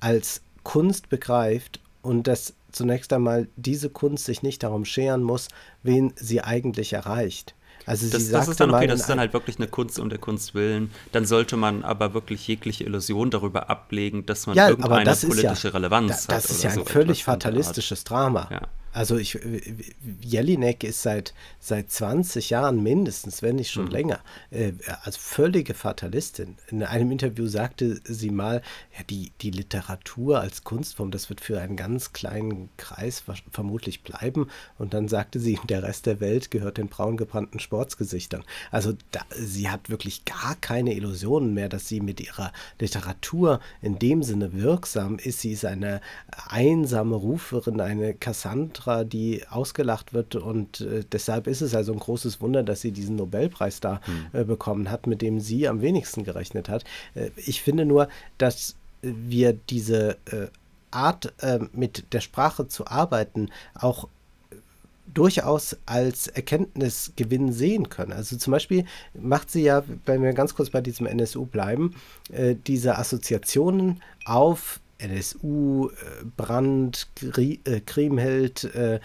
als Kunst begreift und das zunächst einmal diese Kunst sich nicht darum scheren muss, wen sie eigentlich erreicht. Also das, das ist dann okay, das ist dann halt wirklich eine Kunst um der Kunst willen. Dann sollte man aber wirklich jegliche Illusion darüber ablegen, dass man ja, irgendeine politische ja, Relevanz da, das hat. Das ist ja ein so völlig fatalistisches Drama. Ja. Also ich, Jelinek ist seit, seit 20 Jahren mindestens, wenn nicht schon mhm. länger, äh, also völlige Fatalistin. In einem Interview sagte sie mal, ja, die, die Literatur als Kunstform, das wird für einen ganz kleinen Kreis vermutlich bleiben. Und dann sagte sie, der Rest der Welt gehört den braungebrannten Sportsgesichtern. Also da, sie hat wirklich gar keine Illusionen mehr, dass sie mit ihrer Literatur in dem Sinne wirksam ist. Sie ist eine einsame Ruferin, eine Cassandra, die ausgelacht wird und äh, deshalb ist es also ein großes Wunder, dass sie diesen Nobelpreis da hm. äh, bekommen hat, mit dem sie am wenigsten gerechnet hat. Äh, ich finde nur, dass wir diese äh, Art, äh, mit der Sprache zu arbeiten, auch durchaus als Erkenntnisgewinn sehen können. Also zum Beispiel macht sie ja, wenn wir ganz kurz bei diesem NSU bleiben, äh, diese Assoziationen auf NSU, äh, Brand, äh, Kriemhild, äh,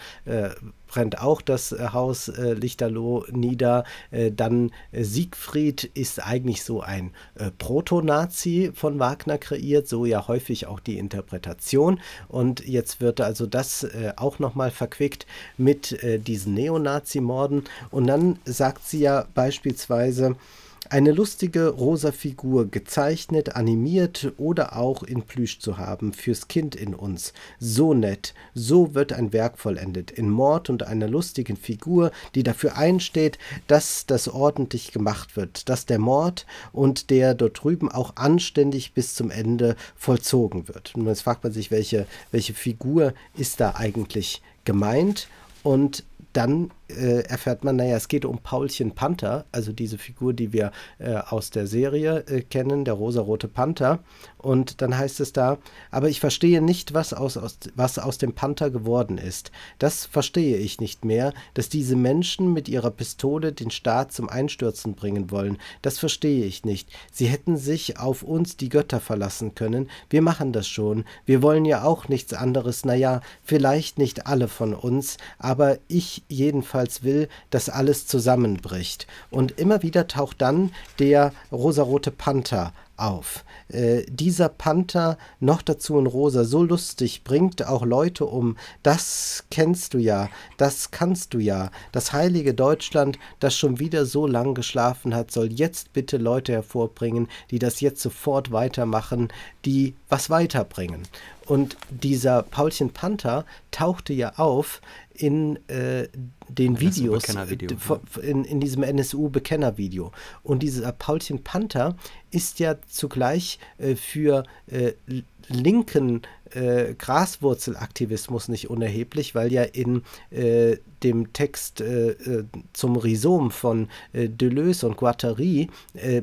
brennt auch das Haus Lichterloh nieder. dann Siegfried ist eigentlich so ein Proto-Nazi von Wagner kreiert, so ja häufig auch die Interpretation. Und jetzt wird also das äh, auch nochmal verquickt mit diesen Neonazi-Morden. Und dann sagt sie ja beispielsweise, eine lustige rosa Figur, gezeichnet, animiert oder auch in Plüsch zu haben, fürs Kind in uns. So nett, so wird ein Werk vollendet, in Mord und einer lustigen Figur, die dafür einsteht, dass das ordentlich gemacht wird, dass der Mord und der dort drüben auch anständig bis zum Ende vollzogen wird. Und jetzt fragt man sich, welche, welche Figur ist da eigentlich gemeint? Und dann äh, erfährt man, naja, es geht um Paulchen Panther, also diese Figur, die wir äh, aus der Serie äh, kennen, der rosarote Panther. Und dann heißt es da, aber ich verstehe nicht, was aus, aus, was aus dem Panther geworden ist. Das verstehe ich nicht mehr, dass diese Menschen mit ihrer Pistole den Staat zum Einstürzen bringen wollen. Das verstehe ich nicht. Sie hätten sich auf uns die Götter verlassen können. Wir machen das schon. Wir wollen ja auch nichts anderes. Naja, vielleicht nicht alle von uns, aber ich jedenfalls ebenfalls will, dass alles zusammenbricht. Und immer wieder taucht dann der rosarote Panther auf. Äh, dieser Panther, noch dazu in Rosa, so lustig, bringt auch Leute um. Das kennst du ja, das kannst du ja. Das heilige Deutschland, das schon wieder so lang geschlafen hat, soll jetzt bitte Leute hervorbringen, die das jetzt sofort weitermachen, die was weiterbringen. Und dieser Paulchen Panther tauchte ja auf in äh, den Videos, -Video, äh, in, in diesem NSU-Bekennervideo. Und dieser Paulchen Panther ist ja zugleich äh, für äh, linken äh, Graswurzelaktivismus nicht unerheblich, weil ja in äh, dem Text äh, äh zum Rhizom von äh, Deleuze und Guattari äh,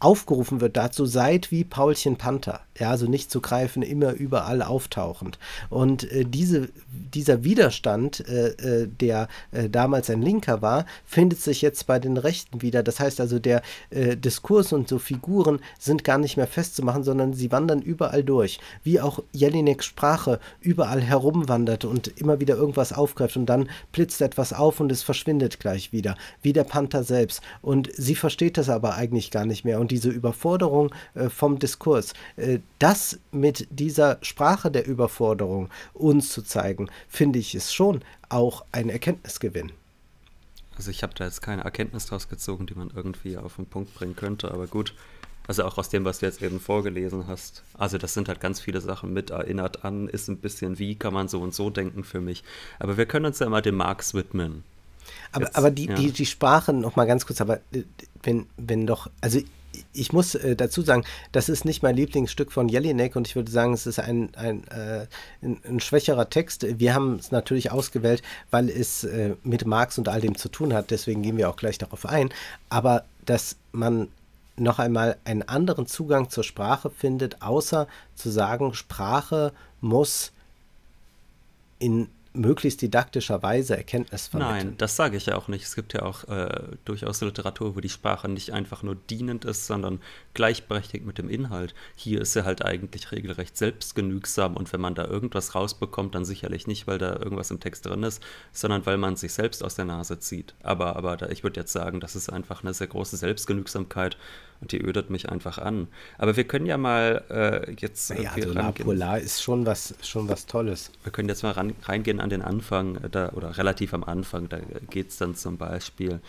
aufgerufen wird dazu, seid wie Paulchen Panther, ja, also nicht zu greifen, immer überall auftauchend. Und diese, dieser Widerstand, der damals ein Linker war, findet sich jetzt bei den Rechten wieder. Das heißt also, der Diskurs und so Figuren sind gar nicht mehr festzumachen, sondern sie wandern überall durch durch, wie auch Jelineks Sprache überall herumwandert und immer wieder irgendwas aufgreift und dann blitzt etwas auf und es verschwindet gleich wieder, wie der Panther selbst. Und sie versteht das aber eigentlich gar nicht mehr. Und diese Überforderung äh, vom Diskurs, äh, das mit dieser Sprache der Überforderung uns zu zeigen, finde ich, es schon auch ein Erkenntnisgewinn. Also ich habe da jetzt keine Erkenntnis draus gezogen, die man irgendwie auf den Punkt bringen könnte, aber gut, also auch aus dem, was du jetzt eben vorgelesen hast. Also das sind halt ganz viele Sachen mit erinnert an, ist ein bisschen wie, kann man so und so denken für mich. Aber wir können uns ja mal dem Marx widmen. Aber, jetzt, aber die, ja. die, die Sprache, nochmal ganz kurz, aber äh, wenn, wenn doch, also ich muss äh, dazu sagen, das ist nicht mein Lieblingsstück von Jelinek und ich würde sagen, es ist ein, ein, äh, ein, ein schwächerer Text. Wir haben es natürlich ausgewählt, weil es mit Marx und all dem zu tun hat. Deswegen gehen wir auch gleich darauf ein. Aber dass man noch einmal einen anderen Zugang zur Sprache findet, außer zu sagen, Sprache muss in möglichst didaktischer Weise Erkenntnis vermitteln. Nein, das sage ich ja auch nicht. Es gibt ja auch äh, durchaus Literatur, wo die Sprache nicht einfach nur dienend ist, sondern gleichberechtigt mit dem Inhalt. Hier ist sie halt eigentlich regelrecht selbstgenügsam und wenn man da irgendwas rausbekommt, dann sicherlich nicht, weil da irgendwas im Text drin ist, sondern weil man sich selbst aus der Nase zieht. Aber, aber da, ich würde jetzt sagen, das ist einfach eine sehr große Selbstgenügsamkeit und die ödert mich einfach an. Aber wir können ja mal äh, jetzt. Äh, ja, also Polar ist schon was, schon was Tolles. Wir können jetzt mal ran, reingehen an den Anfang äh, da, oder relativ am Anfang. Da äh, geht es dann zum Beispiel.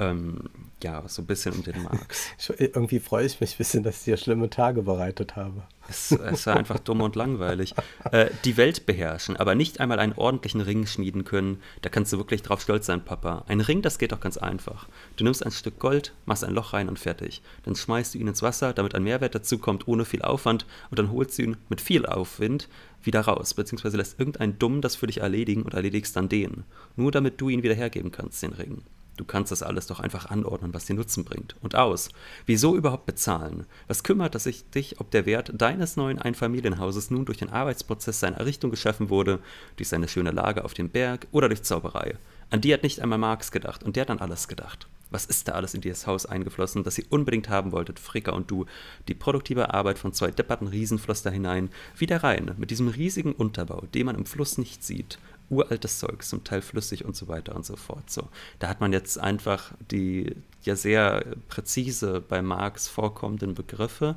Ähm, ja, so ein bisschen um den Marx. Äh, irgendwie freue ich mich ein bisschen, dass ich dir schlimme Tage bereitet habe. Es, es war einfach dumm und langweilig. Äh, die Welt beherrschen, aber nicht einmal einen ordentlichen Ring schmieden können, da kannst du wirklich drauf stolz sein, Papa. Ein Ring, das geht doch ganz einfach. Du nimmst ein Stück Gold, machst ein Loch rein und fertig. Dann schmeißt du ihn ins Wasser, damit ein Mehrwert dazukommt, ohne viel Aufwand, und dann holst du ihn mit viel Aufwind wieder raus, beziehungsweise lässt irgendein Dumm das für dich erledigen und erledigst dann den. Nur damit du ihn wieder hergeben kannst, den Ring. Du kannst das alles doch einfach anordnen, was dir Nutzen bringt. Und aus. Wieso überhaupt bezahlen? Was kümmert es dich, ob der Wert deines neuen Einfamilienhauses nun durch den Arbeitsprozess seiner Errichtung geschaffen wurde, durch seine schöne Lage auf dem Berg oder durch Zauberei? An die hat nicht einmal Marx gedacht und der hat an alles gedacht. Was ist da alles in dieses Haus eingeflossen, das ihr unbedingt haben wolltet, Fricker und du? Die produktive Arbeit von zwei depperten Riesenfloss da hinein, wie der Rhein, mit diesem riesigen Unterbau, den man im Fluss nicht sieht uraltes Zeug, zum Teil flüssig und so weiter und so fort. So, da hat man jetzt einfach die ja sehr präzise bei Marx vorkommenden Begriffe,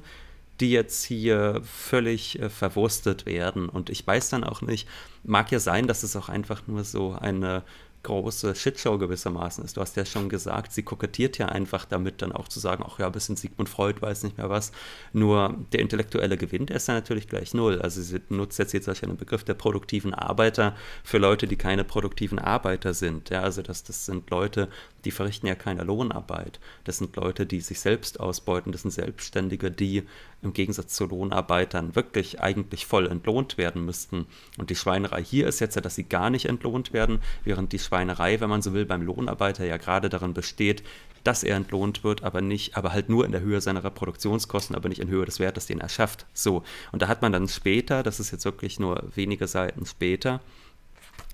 die jetzt hier völlig äh, verwurstet werden. Und ich weiß dann auch nicht, mag ja sein, dass es auch einfach nur so eine große Shitshow gewissermaßen ist. Du hast ja schon gesagt, sie kokettiert ja einfach damit, dann auch zu sagen, ach ja, ein bisschen Sigmund Freud weiß nicht mehr was. Nur der Intellektuelle Gewinn, der ist ja natürlich gleich null. Also sie nutzt jetzt jetzt wahrscheinlich den Begriff der produktiven Arbeiter für Leute, die keine produktiven Arbeiter sind. Ja, also das, das sind Leute, die verrichten ja keine Lohnarbeit. Das sind Leute, die sich selbst ausbeuten, das sind Selbstständige, die im Gegensatz zu Lohnarbeitern wirklich eigentlich voll entlohnt werden müssten. Und die Schweinerei hier ist jetzt ja, dass sie gar nicht entlohnt werden, während die Schweinerei, wenn man so will, beim Lohnarbeiter ja gerade darin besteht, dass er entlohnt wird, aber nicht, aber halt nur in der Höhe seiner Reproduktionskosten, aber nicht in Höhe des Wertes, den er schafft. So. Und da hat man dann später, das ist jetzt wirklich nur wenige Seiten später,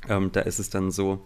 ähm, da ist es dann so,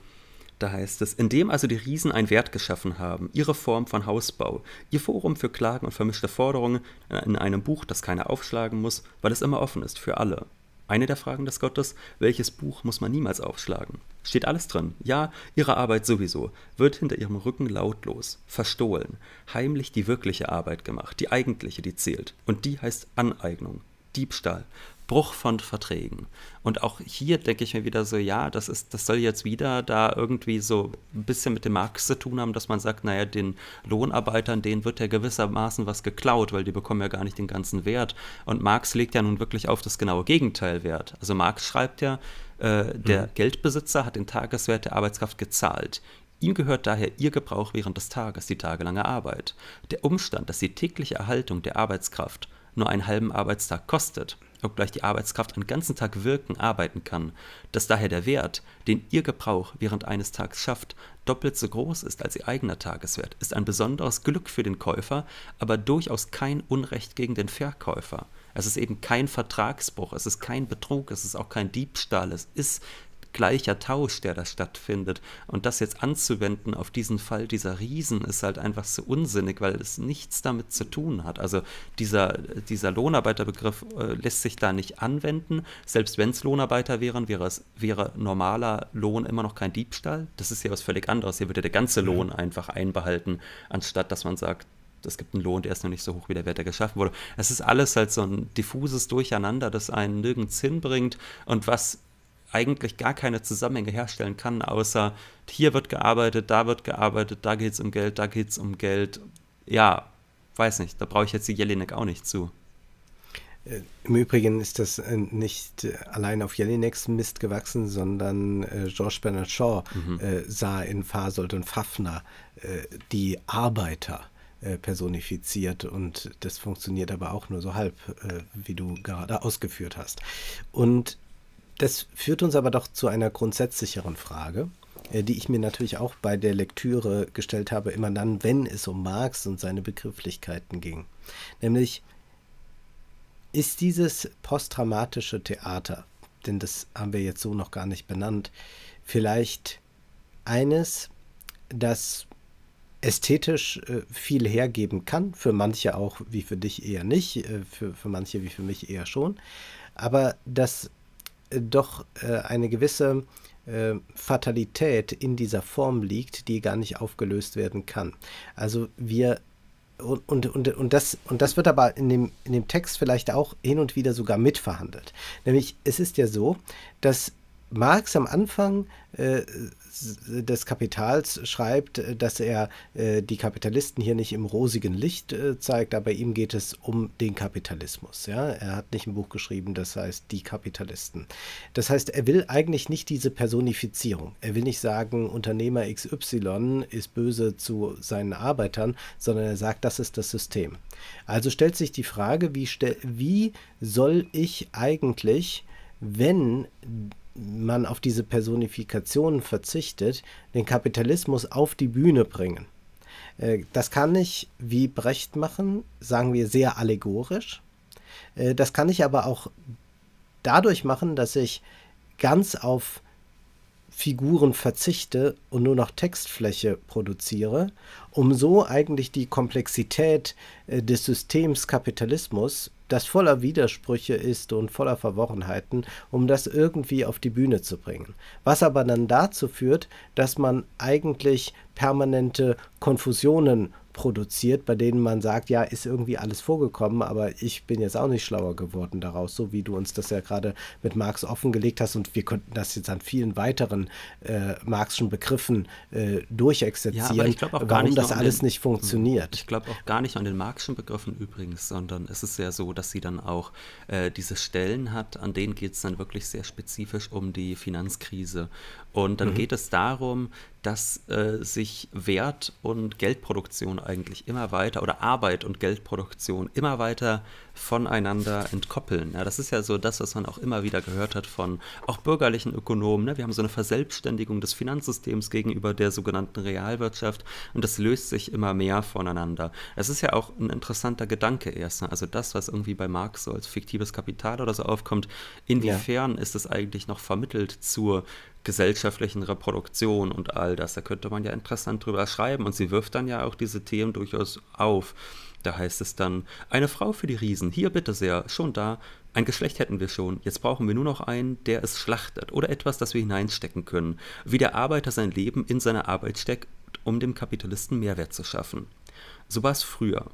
da heißt es, indem also die Riesen einen Wert geschaffen haben, ihre Form von Hausbau, ihr Forum für Klagen und vermischte Forderungen in einem Buch, das keiner aufschlagen muss, weil es immer offen ist für alle. Eine der Fragen des Gottes, welches Buch muss man niemals aufschlagen? Steht alles drin. Ja, ihre Arbeit sowieso. Wird hinter ihrem Rücken lautlos, verstohlen, heimlich die wirkliche Arbeit gemacht, die eigentliche, die zählt. Und die heißt Aneignung, Diebstahl, Bruch von Verträgen. Und auch hier denke ich mir wieder so, ja, das ist, das soll jetzt wieder da irgendwie so ein bisschen mit dem Marx zu tun haben, dass man sagt, naja, den Lohnarbeitern, denen wird ja gewissermaßen was geklaut, weil die bekommen ja gar nicht den ganzen Wert. Und Marx legt ja nun wirklich auf das genaue Gegenteil Wert. Also Marx schreibt ja, äh, der mhm. Geldbesitzer hat den Tageswert der Arbeitskraft gezahlt. Ihm gehört daher ihr Gebrauch während des Tages, die tagelange Arbeit. Der Umstand, dass die tägliche Erhaltung der Arbeitskraft nur einen halben Arbeitstag kostet, obgleich die Arbeitskraft einen ganzen Tag wirken, arbeiten kann, dass daher der Wert, den ihr Gebrauch während eines Tags schafft, doppelt so groß ist als ihr eigener Tageswert, ist ein besonderes Glück für den Käufer, aber durchaus kein Unrecht gegen den Verkäufer. Es ist eben kein Vertragsbruch, es ist kein Betrug, es ist auch kein Diebstahl, es ist gleicher Tausch, der da stattfindet. Und das jetzt anzuwenden auf diesen Fall dieser Riesen ist halt einfach so unsinnig, weil es nichts damit zu tun hat. Also dieser, dieser Lohnarbeiterbegriff äh, lässt sich da nicht anwenden. Selbst wenn es Lohnarbeiter wären, wäre es wäre normaler Lohn immer noch kein Diebstahl. Das ist ja was völlig anderes. Hier wird ja der ganze Lohn einfach einbehalten, anstatt dass man sagt, es gibt einen Lohn, der ist noch nicht so hoch wie der Wert, der geschaffen wurde. Es ist alles halt so ein diffuses Durcheinander, das einen nirgends hinbringt und was eigentlich gar keine Zusammenhänge herstellen kann, außer hier wird gearbeitet, da wird gearbeitet, da geht es um Geld, da geht es um Geld. Ja, weiß nicht, da brauche ich jetzt die Jelinek auch nicht zu. Äh, Im Übrigen ist das äh, nicht äh, allein auf Jelineks Mist gewachsen, sondern George Bernard Shaw mhm. sah in Fasold und Fafner die Arbeiter personifiziert und das funktioniert aber auch nur so halb, wie du gerade ausgeführt hast. Und das führt uns aber doch zu einer grundsätzlicheren Frage, äh, die ich mir natürlich auch bei der Lektüre gestellt habe, immer dann, wenn es um Marx und seine Begrifflichkeiten ging. Nämlich, ist dieses posttraumatische Theater, denn das haben wir jetzt so noch gar nicht benannt, vielleicht eines, das ästhetisch äh, viel hergeben kann, für manche auch wie für dich eher nicht, äh, für, für manche wie für mich eher schon, aber das doch äh, eine gewisse äh, Fatalität in dieser Form liegt, die gar nicht aufgelöst werden kann. Also wir und, und, und, und, das, und das wird aber in dem, in dem Text vielleicht auch hin und wieder sogar mitverhandelt. Nämlich, es ist ja so, dass Marx am Anfang äh, des Kapitals schreibt, dass er äh, die Kapitalisten hier nicht im rosigen Licht äh, zeigt, aber ihm geht es um den Kapitalismus. Ja? Er hat nicht ein Buch geschrieben, das heißt die Kapitalisten. Das heißt, er will eigentlich nicht diese Personifizierung. Er will nicht sagen, Unternehmer XY ist böse zu seinen Arbeitern, sondern er sagt, das ist das System. Also stellt sich die Frage, wie, wie soll ich eigentlich, wenn man auf diese Personifikationen verzichtet, den Kapitalismus auf die Bühne bringen. Äh, das kann ich, wie Brecht machen, sagen wir sehr allegorisch. Äh, das kann ich aber auch dadurch machen, dass ich ganz auf Figuren verzichte und nur noch Textfläche produziere, um so eigentlich die Komplexität äh, des Systems Kapitalismus, das voller Widersprüche ist und voller Verworrenheiten, um das irgendwie auf die Bühne zu bringen. Was aber dann dazu führt, dass man eigentlich permanente Konfusionen produziert, bei denen man sagt, ja, ist irgendwie alles vorgekommen, aber ich bin jetzt auch nicht schlauer geworden daraus, so wie du uns das ja gerade mit Marx offengelegt hast und wir konnten das jetzt an vielen weiteren äh, Marxischen Begriffen äh, durchexerzieren, ja, warum das alles den, nicht funktioniert. Ich glaube auch gar nicht an den Marxischen Begriffen übrigens, sondern es ist ja so, dass sie dann auch äh, diese Stellen hat, an denen geht es dann wirklich sehr spezifisch um die Finanzkrise und dann mhm. geht es darum, dass äh, sich Wert und Geldproduktion eigentlich immer weiter oder Arbeit und Geldproduktion immer weiter voneinander entkoppeln. Ja, das ist ja so das, was man auch immer wieder gehört hat von auch bürgerlichen Ökonomen. Ne? Wir haben so eine Verselbstständigung des Finanzsystems gegenüber der sogenannten Realwirtschaft und das löst sich immer mehr voneinander. Es ist ja auch ein interessanter Gedanke erst. Ne? Also das, was irgendwie bei Marx so als fiktives Kapital oder so aufkommt, inwiefern ja. ist es eigentlich noch vermittelt zur gesellschaftlichen Reproduktion und all das. Da könnte man ja interessant drüber schreiben. Und sie wirft dann ja auch diese Themen durchaus auf. Da heißt es dann, eine Frau für die Riesen, hier bitte sehr, schon da. Ein Geschlecht hätten wir schon, jetzt brauchen wir nur noch einen, der es schlachtet oder etwas, das wir hineinstecken können. Wie der Arbeiter sein Leben in seine Arbeit steckt, um dem Kapitalisten Mehrwert zu schaffen. So war es früher.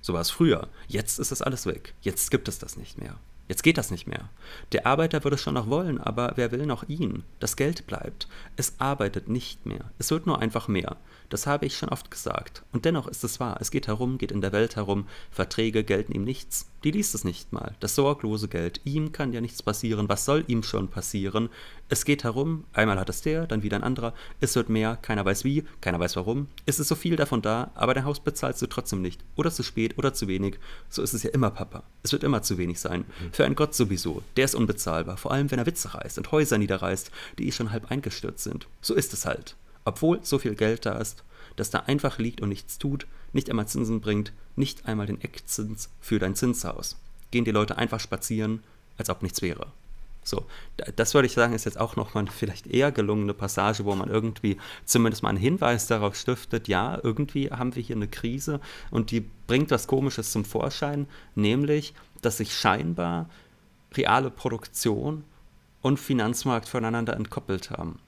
So war es früher. Jetzt ist das alles weg. Jetzt gibt es das nicht mehr. Jetzt geht das nicht mehr. Der Arbeiter würde es schon noch wollen, aber wer will noch ihn? Das Geld bleibt. Es arbeitet nicht mehr. Es wird nur einfach mehr. Das habe ich schon oft gesagt. Und dennoch ist es wahr. Es geht herum, geht in der Welt herum. Verträge gelten ihm nichts. Die liest es nicht mal. Das sorglose Geld. Ihm kann ja nichts passieren. Was soll ihm schon passieren? Es geht herum. Einmal hat es der, dann wieder ein anderer. Es wird mehr. Keiner weiß wie. Keiner weiß warum. Es ist so viel davon da, aber dein Haus bezahlst du trotzdem nicht. Oder zu spät oder zu wenig. So ist es ja immer, Papa. Es wird immer zu wenig sein. Mhm. Für einen Gott sowieso. Der ist unbezahlbar. Vor allem, wenn er Witze reißt und Häuser niederreißt, die eh schon halb eingestürzt sind. So ist es halt. Obwohl so viel Geld da ist, das da einfach liegt und nichts tut, nicht einmal Zinsen bringt, nicht einmal den Eckzins für dein Zinshaus. Gehen die Leute einfach spazieren, als ob nichts wäre. So, das würde ich sagen, ist jetzt auch nochmal eine vielleicht eher gelungene Passage, wo man irgendwie zumindest mal einen Hinweis darauf stiftet, ja, irgendwie haben wir hier eine Krise und die bringt was Komisches zum Vorschein, nämlich, dass sich scheinbar reale Produktion und Finanzmarkt voneinander entkoppelt haben.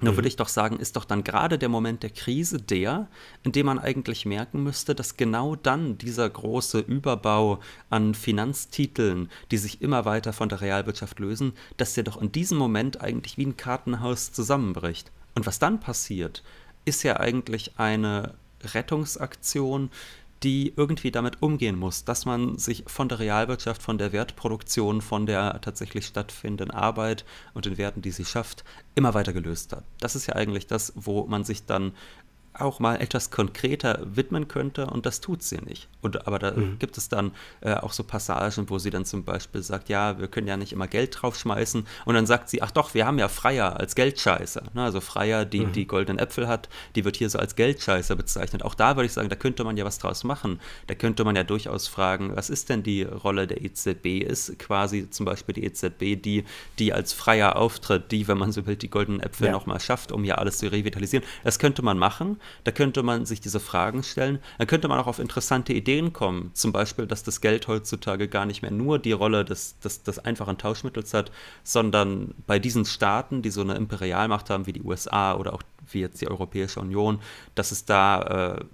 Nur mhm. würde ich doch sagen, ist doch dann gerade der Moment der Krise der, in dem man eigentlich merken müsste, dass genau dann dieser große Überbau an Finanztiteln, die sich immer weiter von der Realwirtschaft lösen, dass der doch in diesem Moment eigentlich wie ein Kartenhaus zusammenbricht. Und was dann passiert, ist ja eigentlich eine Rettungsaktion, die irgendwie damit umgehen muss, dass man sich von der Realwirtschaft, von der Wertproduktion, von der tatsächlich stattfindenden Arbeit und den Werten, die sie schafft, immer weiter gelöst hat. Das ist ja eigentlich das, wo man sich dann auch mal etwas konkreter widmen könnte und das tut sie nicht. Und, aber da mhm. gibt es dann äh, auch so Passagen, wo sie dann zum Beispiel sagt, ja, wir können ja nicht immer Geld draufschmeißen und dann sagt sie, ach doch, wir haben ja Freier als Geldscheiße. Ne? Also Freier, die mhm. die goldenen Äpfel hat, die wird hier so als Geldscheiße bezeichnet. Auch da würde ich sagen, da könnte man ja was draus machen. Da könnte man ja durchaus fragen, was ist denn die Rolle der EZB? Ist quasi zum Beispiel die EZB die, die als Freier auftritt, die, wenn man so will, die goldenen Äpfel ja. nochmal schafft, um hier alles zu revitalisieren. Das könnte man machen, da könnte man sich diese Fragen stellen. Dann könnte man auch auf interessante Ideen kommen. Zum Beispiel, dass das Geld heutzutage gar nicht mehr nur die Rolle des, des, des einfachen Tauschmittels hat, sondern bei diesen Staaten, die so eine Imperialmacht haben, wie die USA oder auch wie jetzt die Europäische Union, dass es da äh,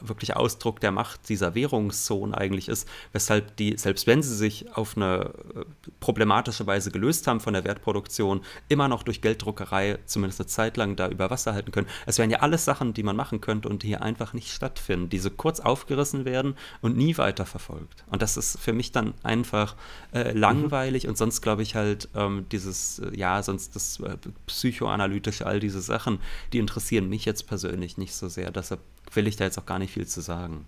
wirklich Ausdruck der Macht dieser Währungszone eigentlich ist, weshalb die, selbst wenn sie sich auf eine äh, problematische Weise gelöst haben von der Wertproduktion, immer noch durch Gelddruckerei zumindest eine Zeit lang da über Wasser halten können. Es wären ja alles Sachen, die man machen könnte und die hier einfach nicht stattfinden, die so kurz aufgerissen werden und nie weiter verfolgt. Und das ist für mich dann einfach äh, mhm. langweilig mhm. und sonst glaube ich halt ähm, dieses, äh, ja, sonst das äh, psychoanalytische, all diese Sachen, die interessieren mich jetzt persönlich nicht so sehr. Deshalb will ich da jetzt auch gar nicht viel zu sagen.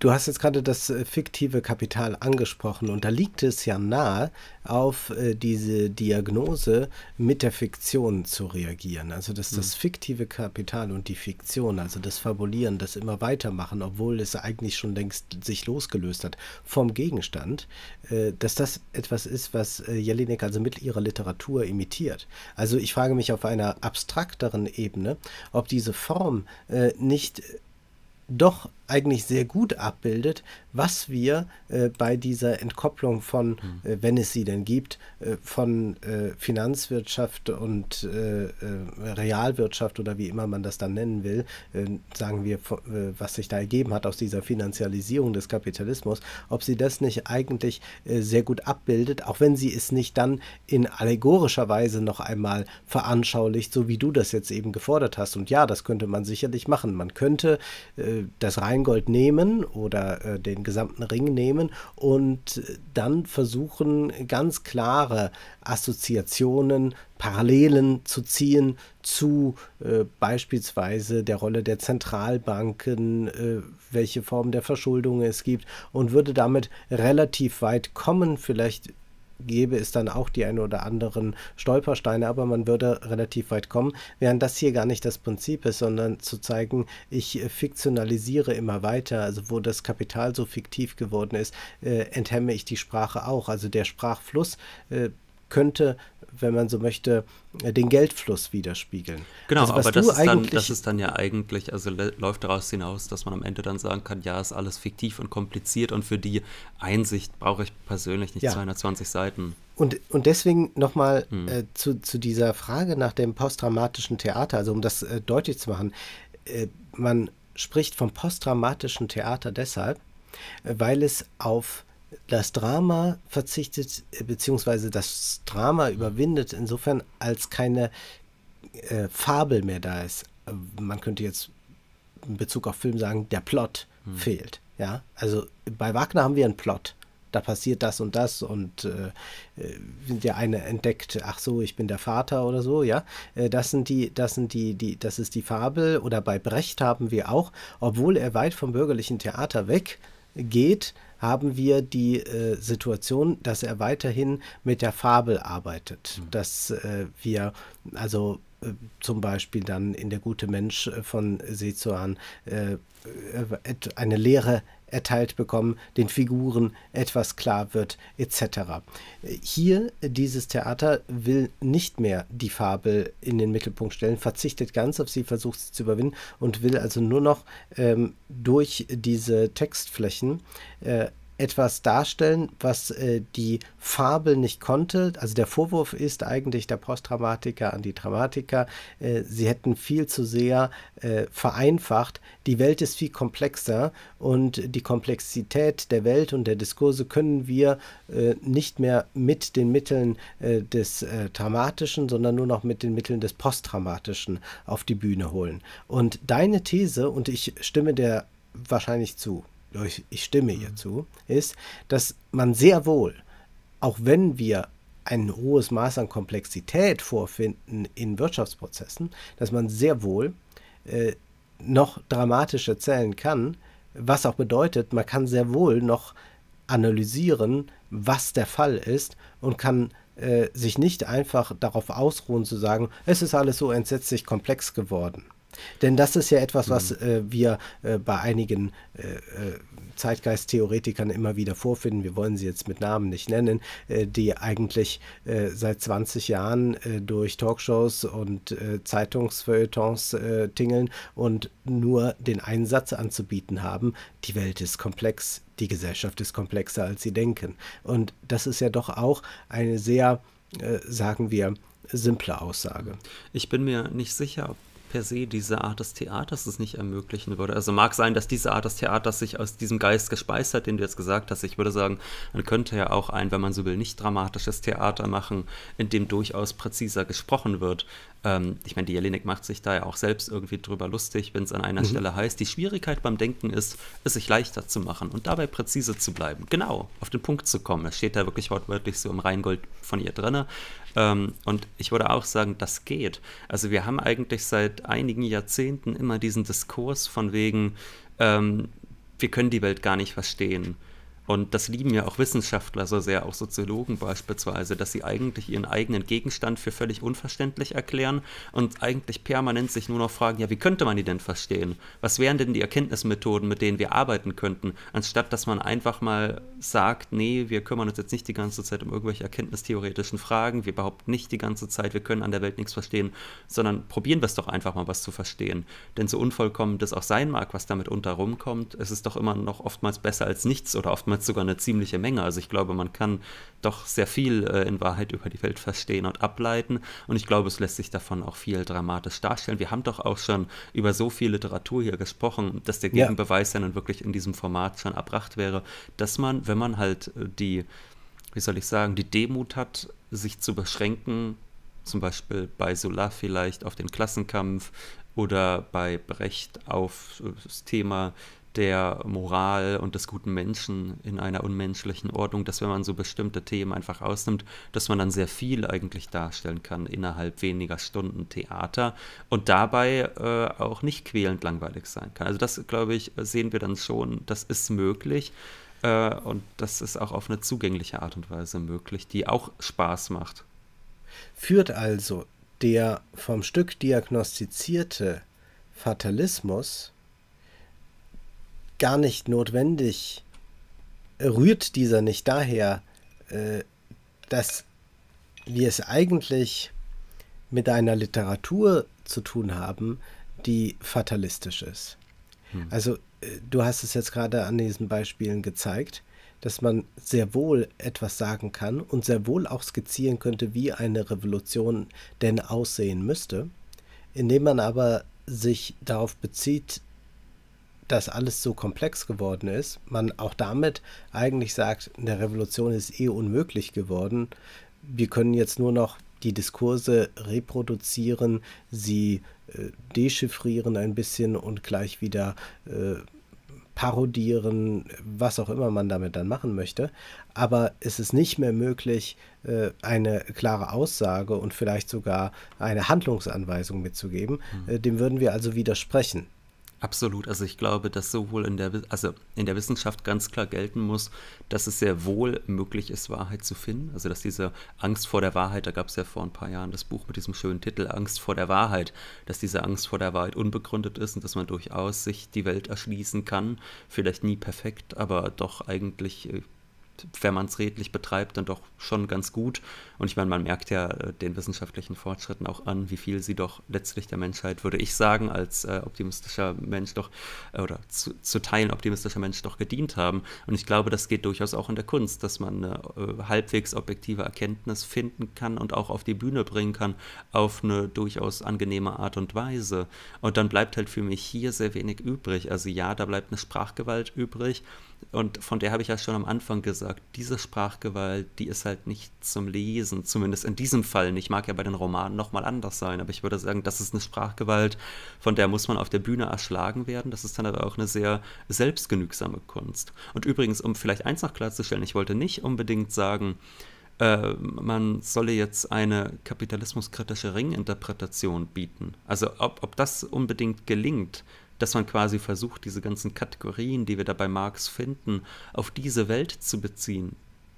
Du hast jetzt gerade das äh, fiktive Kapital angesprochen und da liegt es ja nahe, auf äh, diese Diagnose mit der Fiktion zu reagieren. Also dass das hm. fiktive Kapital und die Fiktion, also das Fabulieren, das immer weitermachen, obwohl es eigentlich schon längst sich losgelöst hat vom Gegenstand, äh, dass das etwas ist, was Jelinek also mit ihrer Literatur imitiert. Also ich frage mich auf einer abstrakteren Ebene, ob diese Form nicht doch eigentlich sehr gut abbildet, was wir äh, bei dieser Entkopplung von, hm. äh, wenn es sie denn gibt, äh, von äh, Finanzwirtschaft und äh, äh, Realwirtschaft oder wie immer man das dann nennen will, sagen wir, was sich da ergeben hat aus dieser Finanzialisierung des Kapitalismus, ob sie das nicht eigentlich sehr gut abbildet, auch wenn sie es nicht dann in allegorischer Weise noch einmal veranschaulicht, so wie du das jetzt eben gefordert hast. Und ja, das könnte man sicherlich machen. Man könnte das rein Feingold nehmen oder äh, den gesamten Ring nehmen und dann versuchen, ganz klare Assoziationen, Parallelen zu ziehen zu äh, beispielsweise der Rolle der Zentralbanken, äh, welche Formen der Verschuldung es gibt und würde damit relativ weit kommen, vielleicht gäbe es dann auch die ein oder anderen Stolpersteine, aber man würde relativ weit kommen, während das hier gar nicht das Prinzip ist, sondern zu zeigen, ich äh, fiktionalisiere immer weiter, also wo das Kapital so fiktiv geworden ist, äh, enthemme ich die Sprache auch, also der Sprachfluss äh, könnte, wenn man so möchte, äh, den Geldfluss widerspiegeln. Genau, also, aber das ist, dann, das ist, dann, ja eigentlich, also läuft daraus hinaus, dass man am Ende dann sagen kann, ja, ist alles fiktiv und kompliziert und für die Einsicht brauche ich persönlich nicht ja. 220 Seiten. Und, und deswegen nochmal hm. äh, zu, zu dieser Frage nach dem postdramatischen Theater, also um das äh, deutlich zu machen, äh, man spricht vom postdramatischen Theater deshalb, äh, weil es auf das Drama verzichtet, äh, beziehungsweise das Drama überwindet insofern, als keine äh, Fabel mehr da ist. Äh, man könnte jetzt in Bezug auf Film sagen, der Plot hm. fehlt. Ja, also bei Wagner haben wir einen Plot. Da passiert das und das und äh, äh der eine entdeckt, ach so, ich bin der Vater oder so, ja. das sind die, das sind die, die, das ist die Fabel. Oder bei Brecht haben wir auch, obwohl er weit vom bürgerlichen Theater weggeht, haben wir die äh, Situation, dass er weiterhin mit der Fabel arbeitet, mhm. dass äh, wir also äh, zum Beispiel dann in der gute Mensch äh, von Sezuan äh, eine Lehre erteilt bekommen, den Figuren etwas klar wird, etc. Hier, dieses Theater will nicht mehr die Fabel in den Mittelpunkt stellen, verzichtet ganz auf sie, versucht sie zu überwinden und will also nur noch ähm, durch diese Textflächen äh, etwas darstellen, was äh, die Fabel nicht konnte. Also der Vorwurf ist eigentlich der Postdramatiker an die Dramatiker. Äh, sie hätten viel zu sehr äh, vereinfacht. Die Welt ist viel komplexer und die Komplexität der Welt und der Diskurse können wir äh, nicht mehr mit den Mitteln äh, des äh, Dramatischen, sondern nur noch mit den Mitteln des Postdramatischen auf die Bühne holen. Und deine These, und ich stimme der wahrscheinlich zu, ich, ich stimme ihr zu, ist, dass man sehr wohl, auch wenn wir ein hohes Maß an Komplexität vorfinden in Wirtschaftsprozessen, dass man sehr wohl äh, noch dramatisch erzählen kann, was auch bedeutet, man kann sehr wohl noch analysieren, was der Fall ist und kann äh, sich nicht einfach darauf ausruhen zu sagen, es ist alles so entsetzlich komplex geworden. Denn das ist ja etwas, was mhm. äh, wir äh, bei einigen äh, äh, Zeitgeisttheoretikern immer wieder vorfinden. Wir wollen sie jetzt mit Namen nicht nennen, äh, die eigentlich äh, seit 20 Jahren durch Talkshows und äh, Zeitungsfeuilletons tingeln und nur den einen Satz anzubieten haben. Die Welt ist komplex, die Gesellschaft ist komplexer, als sie denken. Und das ist ja doch auch eine sehr, sagen wir, simple Aussage. Ich bin mir nicht sicher, ob per se diese Art des Theaters es nicht ermöglichen würde. Also mag sein, dass diese Art des Theaters sich aus diesem Geist gespeist hat, den du jetzt gesagt hast. Ich würde sagen, man könnte ja auch ein, wenn man so will, nicht dramatisches Theater machen, in dem durchaus präziser gesprochen wird. Ähm, ich meine, die Jelinek macht sich da ja auch selbst irgendwie drüber lustig, wenn es an einer mhm. Stelle heißt, die Schwierigkeit beim Denken ist, es sich leichter zu machen und dabei präzise zu bleiben. Genau, auf den Punkt zu kommen. Das steht da wirklich wortwörtlich so im Rheingold von ihr drinne. Ähm, und ich würde auch sagen, das geht. Also wir haben eigentlich seit einigen Jahrzehnten immer diesen Diskurs von wegen, ähm, wir können die Welt gar nicht verstehen. Und das lieben ja auch Wissenschaftler so sehr, auch Soziologen beispielsweise, dass sie eigentlich ihren eigenen Gegenstand für völlig unverständlich erklären und eigentlich permanent sich nur noch fragen, ja, wie könnte man die denn verstehen? Was wären denn die Erkenntnismethoden, mit denen wir arbeiten könnten? Anstatt dass man einfach mal sagt, nee, wir kümmern uns jetzt nicht die ganze Zeit um irgendwelche erkenntnistheoretischen Fragen, wir behaupten nicht die ganze Zeit, wir können an der Welt nichts verstehen, sondern probieren wir es doch einfach mal, was zu verstehen. Denn so unvollkommen das auch sein mag, was damit unter rumkommt, es ist doch immer noch oftmals besser als nichts oder oftmals damals sogar eine ziemliche Menge. Also ich glaube, man kann doch sehr viel äh, in Wahrheit über die Welt verstehen und ableiten. Und ich glaube, es lässt sich davon auch viel dramatisch darstellen. Wir haben doch auch schon über so viel Literatur hier gesprochen, dass der Gegenbeweis ja, ja nun wirklich in diesem Format schon erbracht wäre, dass man, wenn man halt äh, die, wie soll ich sagen, die Demut hat, sich zu beschränken, zum Beispiel bei Solar vielleicht auf den Klassenkampf oder bei Brecht auf das Thema der Moral und des guten Menschen in einer unmenschlichen Ordnung, dass wenn man so bestimmte Themen einfach ausnimmt, dass man dann sehr viel eigentlich darstellen kann innerhalb weniger Stunden Theater und dabei äh, auch nicht quälend langweilig sein kann. Also das, glaube ich, sehen wir dann schon, das ist möglich äh, und das ist auch auf eine zugängliche Art und Weise möglich, die auch Spaß macht. Führt also der vom Stück diagnostizierte Fatalismus gar nicht notwendig, rührt dieser nicht daher, äh, dass wir es eigentlich mit einer Literatur zu tun haben, die fatalistisch ist. Hm. Also äh, du hast es jetzt gerade an diesen Beispielen gezeigt, dass man sehr wohl etwas sagen kann und sehr wohl auch skizzieren könnte, wie eine Revolution denn aussehen müsste, indem man aber sich darauf bezieht, dass alles so komplex geworden ist, man auch damit eigentlich sagt, eine Revolution ist eh unmöglich geworden. Wir können jetzt nur noch die Diskurse reproduzieren, sie äh, dechiffrieren ein bisschen und gleich wieder äh, parodieren, was auch immer man damit dann machen möchte. Aber es ist nicht mehr möglich, äh, eine klare Aussage und vielleicht sogar eine Handlungsanweisung mitzugeben. Mhm. Dem würden wir also widersprechen. Absolut. Also ich glaube, dass sowohl in der, also in der Wissenschaft ganz klar gelten muss, dass es sehr wohl möglich ist, Wahrheit zu finden. Also dass diese Angst vor der Wahrheit, da gab es ja vor ein paar Jahren das Buch mit diesem schönen Titel Angst vor der Wahrheit, dass diese Angst vor der Wahrheit unbegründet ist und dass man durchaus sich die Welt erschließen kann. Vielleicht nie perfekt, aber doch eigentlich äh, wenn man es redlich betreibt, dann doch schon ganz gut. Und ich meine, man merkt ja äh, den wissenschaftlichen Fortschritten auch an, wie viel sie doch letztlich der Menschheit, würde ich sagen, als äh, optimistischer Mensch doch, äh, oder zu, zu, Teilen optimistischer Mensch doch gedient haben. Und ich glaube, das geht durchaus auch in der Kunst, dass man eine äh, halbwegs objektive Erkenntnis finden kann und auch auf die Bühne bringen kann, auf eine durchaus angenehme Art und Weise. Und dann bleibt halt für mich hier sehr wenig übrig. Also ja, da bleibt eine Sprachgewalt übrig. Und von der habe ich ja schon am Anfang gesagt, diese Sprachgewalt, die ist halt nicht zum Lesen, zumindest in diesem Fall. Ich mag ja bei den Romanen nochmal anders sein, aber ich würde sagen, das ist eine Sprachgewalt, von der muss man auf der Bühne erschlagen werden. Das ist dann aber auch eine sehr selbstgenügsame Kunst. Und übrigens, um vielleicht eins noch klarzustellen, ich wollte nicht unbedingt sagen, äh, man solle jetzt eine kapitalismuskritische Ringinterpretation bieten. Also ob, ob das unbedingt gelingt, dass man quasi versucht, diese ganzen Kategorien, die wir da bei Marx finden, auf diese Welt zu beziehen.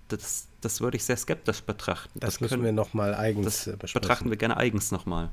Das, das würde ich sehr skeptisch betrachten. Das, das müssen wir nochmal eigens das äh, besprechen. Betrachten wir gerne eigens nochmal.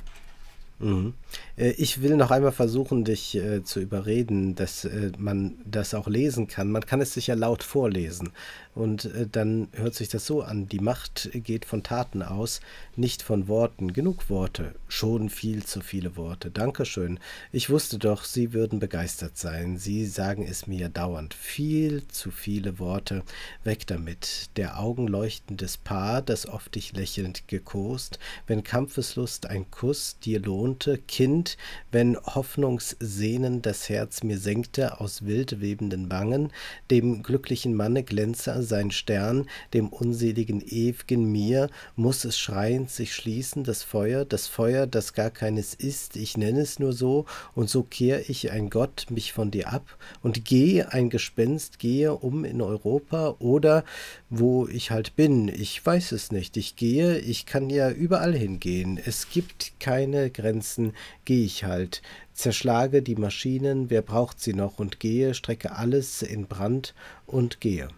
Mhm. Äh, ich will noch einmal versuchen, dich äh, zu überreden, dass äh, man das auch lesen kann. Man kann es sich ja laut vorlesen. Und äh, dann hört sich das so an. Die Macht geht von Taten aus, nicht von Worten. Genug Worte. Schon viel zu viele Worte. Dankeschön. Ich wusste doch, Sie würden begeistert sein. Sie sagen es mir dauernd. Viel zu viele Worte. Weg damit. Der augenleuchtendes Paar, das oft dich lächelnd gekost, wenn Kampfeslust ein Kuss dir lohnt, unter Kind, wenn Hoffnungssehnen das Herz mir senkte aus wild webenden Wangen, dem glücklichen Manne glänze sein Stern, dem unseligen ew'gen mir, muß es schreiend sich schließen, das Feuer, das Feuer, das gar keines ist, ich nenne es nur so, und so kehr ich ein Gott mich von dir ab und geh ein Gespenst, gehe um in Europa oder wo ich halt bin, ich weiß es nicht, ich gehe, ich kann ja überall hingehen, es gibt keine Grenzen Grenzen, gehe ich halt, zerschlage die Maschinen, wer braucht sie noch, und gehe, strecke alles in Brand und gehe.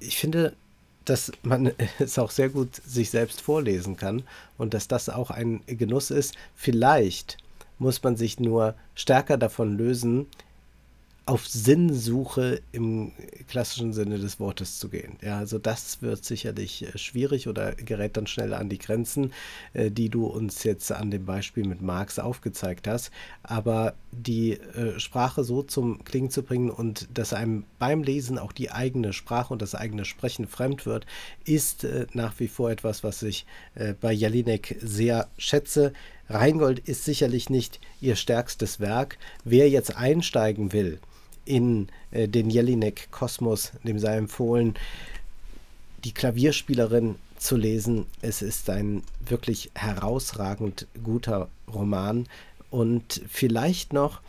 Ich finde, dass man es auch sehr gut sich selbst vorlesen kann und dass das auch ein Genuss ist. Vielleicht muss man sich nur stärker davon lösen, auf Sinnsuche im klassischen Sinne des Wortes zu gehen. Ja, also das wird sicherlich äh, schwierig oder gerät dann schnell an die Grenzen, äh, die du uns jetzt an dem Beispiel mit Marx aufgezeigt hast. Aber die äh, Sprache so zum Klingen zu bringen und dass einem beim Lesen auch die eigene Sprache und das eigene Sprechen fremd wird, ist nach wie vor etwas, was ich bei Jelinek sehr schätze. Reingold ist sicherlich nicht ihr stärkstes Werk. Wer jetzt einsteigen will, in äh, den Jelinek-Kosmos, dem sei empfohlen, die Klavierspielerin zu lesen. Es ist ein wirklich herausragend guter Roman. Und vielleicht noch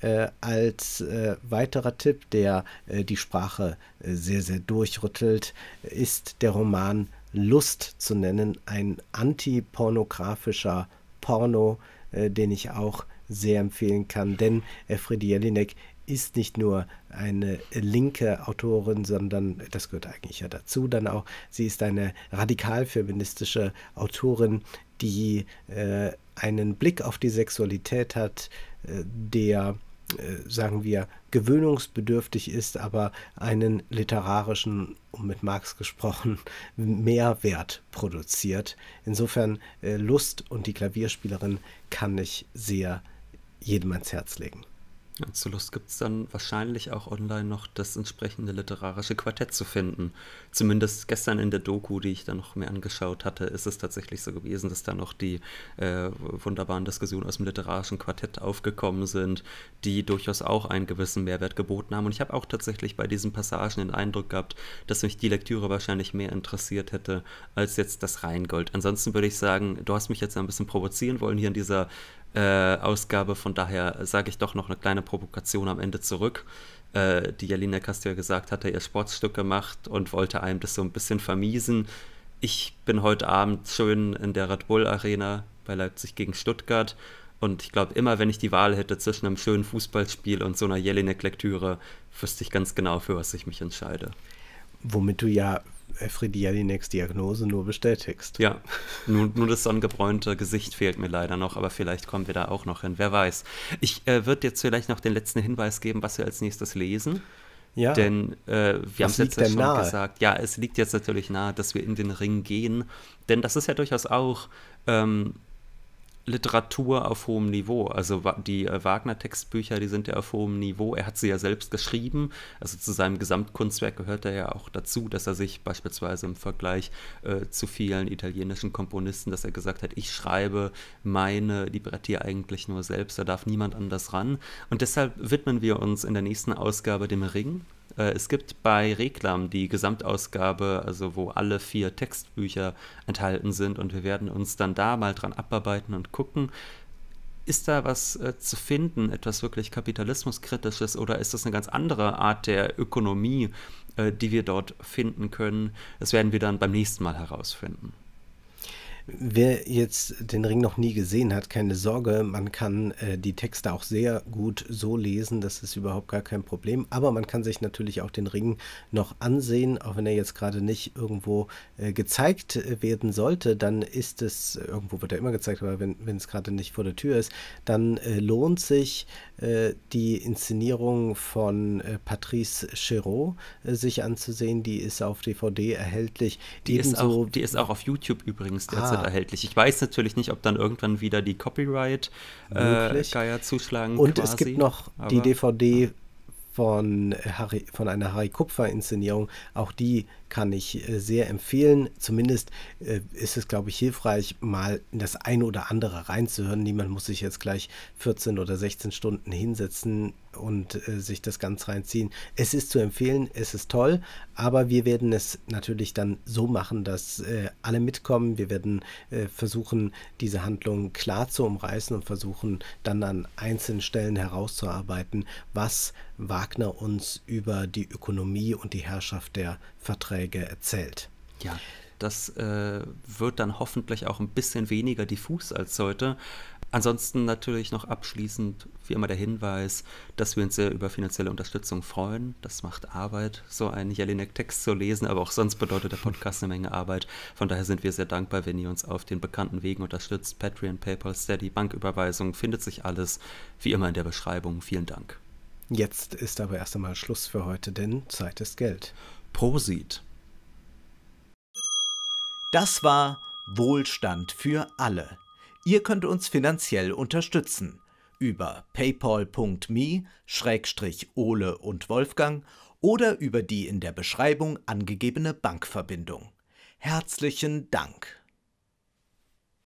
äh, als äh, weiterer Tipp, der äh, die Sprache äh, sehr, sehr durchrüttelt, ist der Roman Lust zu nennen, ein antipornografischer Porno, äh, den ich auch sehr empfehlen kann, denn Friedi Jelinek ist nicht nur eine linke Autorin, sondern das gehört eigentlich ja dazu dann auch. Sie ist eine radikal-feministische Autorin, die äh, einen Blick auf die Sexualität hat, äh, der äh, sagen wir, gewöhnungsbedürftig ist, aber einen literarischen, um mit Marx gesprochen, Mehrwert produziert. Insofern äh, Lust und die Klavierspielerin kann ich sehr jedem ans Herz legen. Und zur Lust gibt es dann wahrscheinlich auch online noch das entsprechende literarische Quartett zu finden. Zumindest gestern in der Doku, die ich dann noch mir angeschaut hatte, ist es tatsächlich so gewesen, dass da noch die äh, wunderbaren Diskussionen aus dem literarischen Quartett aufgekommen sind, die durchaus auch einen gewissen Mehrwert geboten haben. Und ich habe auch tatsächlich bei diesen Passagen den Eindruck gehabt, dass mich die Lektüre wahrscheinlich mehr interessiert hätte als jetzt das Rheingold. Ansonsten würde ich sagen, du hast mich jetzt ein bisschen provozieren wollen hier in dieser äh, Ausgabe. Von daher sage ich doch noch eine kleine Provokation am Ende zurück. Äh, die Jelina Castell gesagt hatte, ihr Sportstück gemacht und wollte einem das so ein bisschen vermiesen. Ich bin heute Abend schön in der Red Bull Arena bei Leipzig gegen Stuttgart. Und ich glaube, immer wenn ich die Wahl hätte zwischen einem schönen Fußballspiel und so einer Jelinek-Lektüre, wüsste ich ganz genau, für was ich mich entscheide. Womit du ja Alfred Jelineks Diagnose nur bestätigst. Ja, nur, nur, das sonnengebräunte Gesicht fehlt mir leider noch, aber vielleicht kommen wir da auch noch hin, wer weiß. Ich äh, würde jetzt vielleicht noch den letzten Hinweis geben, was wir als nächstes lesen. Ja. Denn äh, wir haben es jetzt schon nahe? gesagt, ja, es liegt jetzt natürlich nahe, dass wir in den Ring gehen, denn das ist ja durchaus auch ähm, Literatur auf hohem Niveau. Also die äh, Wagner-Textbücher, die sind ja auf hohem Niveau. Er hat sie ja selbst geschrieben. Also zu seinem Gesamtkunstwerk gehört er ja auch dazu, dass er sich beispielsweise im Vergleich äh, zu vielen italienischen Komponisten, dass er gesagt hat, ich schreibe meine Libretti eigentlich nur selbst, da darf niemand anders ran. Und deshalb widmen wir uns in der nächsten Ausgabe dem Ring äh, es gibt bei Reklam die Gesamtausgabe, also wo alle vier Textbücher enthalten sind und wir werden uns dann da mal dran abarbeiten und gucken, ist da was äh, zu finden, etwas wirklich kapitalismuskritisches oder ist das eine ganz andere Art der Ökonomie, äh, die wir dort finden können? Das werden wir dann beim nächsten Mal herausfinden. Wer jetzt den Ring noch nie gesehen hat, keine Sorge, man kann äh, die Texte auch sehr gut so lesen, das ist überhaupt gar kein Problem. Aber man kann sich natürlich auch den Ring noch ansehen, auch wenn er jetzt gerade nicht irgendwo äh, gezeigt äh, werden sollte, dann ist es, äh, irgendwo wird er immer gezeigt, aber wenn, wenn es gerade nicht vor der Tür ist, dann äh, lohnt sich äh, die Inszenierung von Patrice Chéreau sich anzusehen. Die ist auf DVD erhältlich. Die, ist, auch, die ist auch auf YouTube übrigens derzeit Internet erhältlich. Ich weiß natürlich nicht, ob dann irgendwann wieder die Copyright-Geier äh, zuschlagen. Und quasi, es gibt noch die DVD von, Harry, von einer Harry Kupfer-Inszenierung. Auch die kann ich äh, sehr empfehlen. Zumindest äh, ist es, glaube ich, hilfreich, mal in das eine oder andere reinzuhören. Niemand muss sich jetzt gleich 14 oder 16 Stunden hinsetzen und äh, sich das ganz reinziehen. Es ist zu empfehlen, es ist toll, aber wir werden es natürlich dann so machen, dass alle mitkommen. Wir werden versuchen, diese Handlung klar zu umreißen und versuchen dann an einzelnen Stellen herauszuarbeiten, was Wagner uns über die Ökonomie und die Herrschaft der Verträge Beiträge erzählt. Ja, das äh, wird dann hoffentlich auch ein bisschen weniger diffus als heute. Ansonsten natürlich noch abschließend wie immer der Hinweis, dass wir uns sehr über finanzielle Unterstützung freuen. Das macht Arbeit, so einen Jelinek-Text zu lesen, aber auch sonst bedeutet der Podcast eine Menge Arbeit. Von daher sind wir sehr dankbar, wenn ihr uns auf den bekannten Wegen unterstützt. Patreon, PayPal, Steady, Banküberweisung, findet sich alles wie immer in der Beschreibung. Vielen Dank. Jetzt ist aber erst einmal Schluss für heute, denn Zeit ist Geld. Prosit! Das war Wohlstand für alle. Ihr könnt uns finanziell unterstützen über paypal.me-ole und Wolfgang oder über die in der Beschreibung angegebene Bankverbindung. Herzlichen Dank!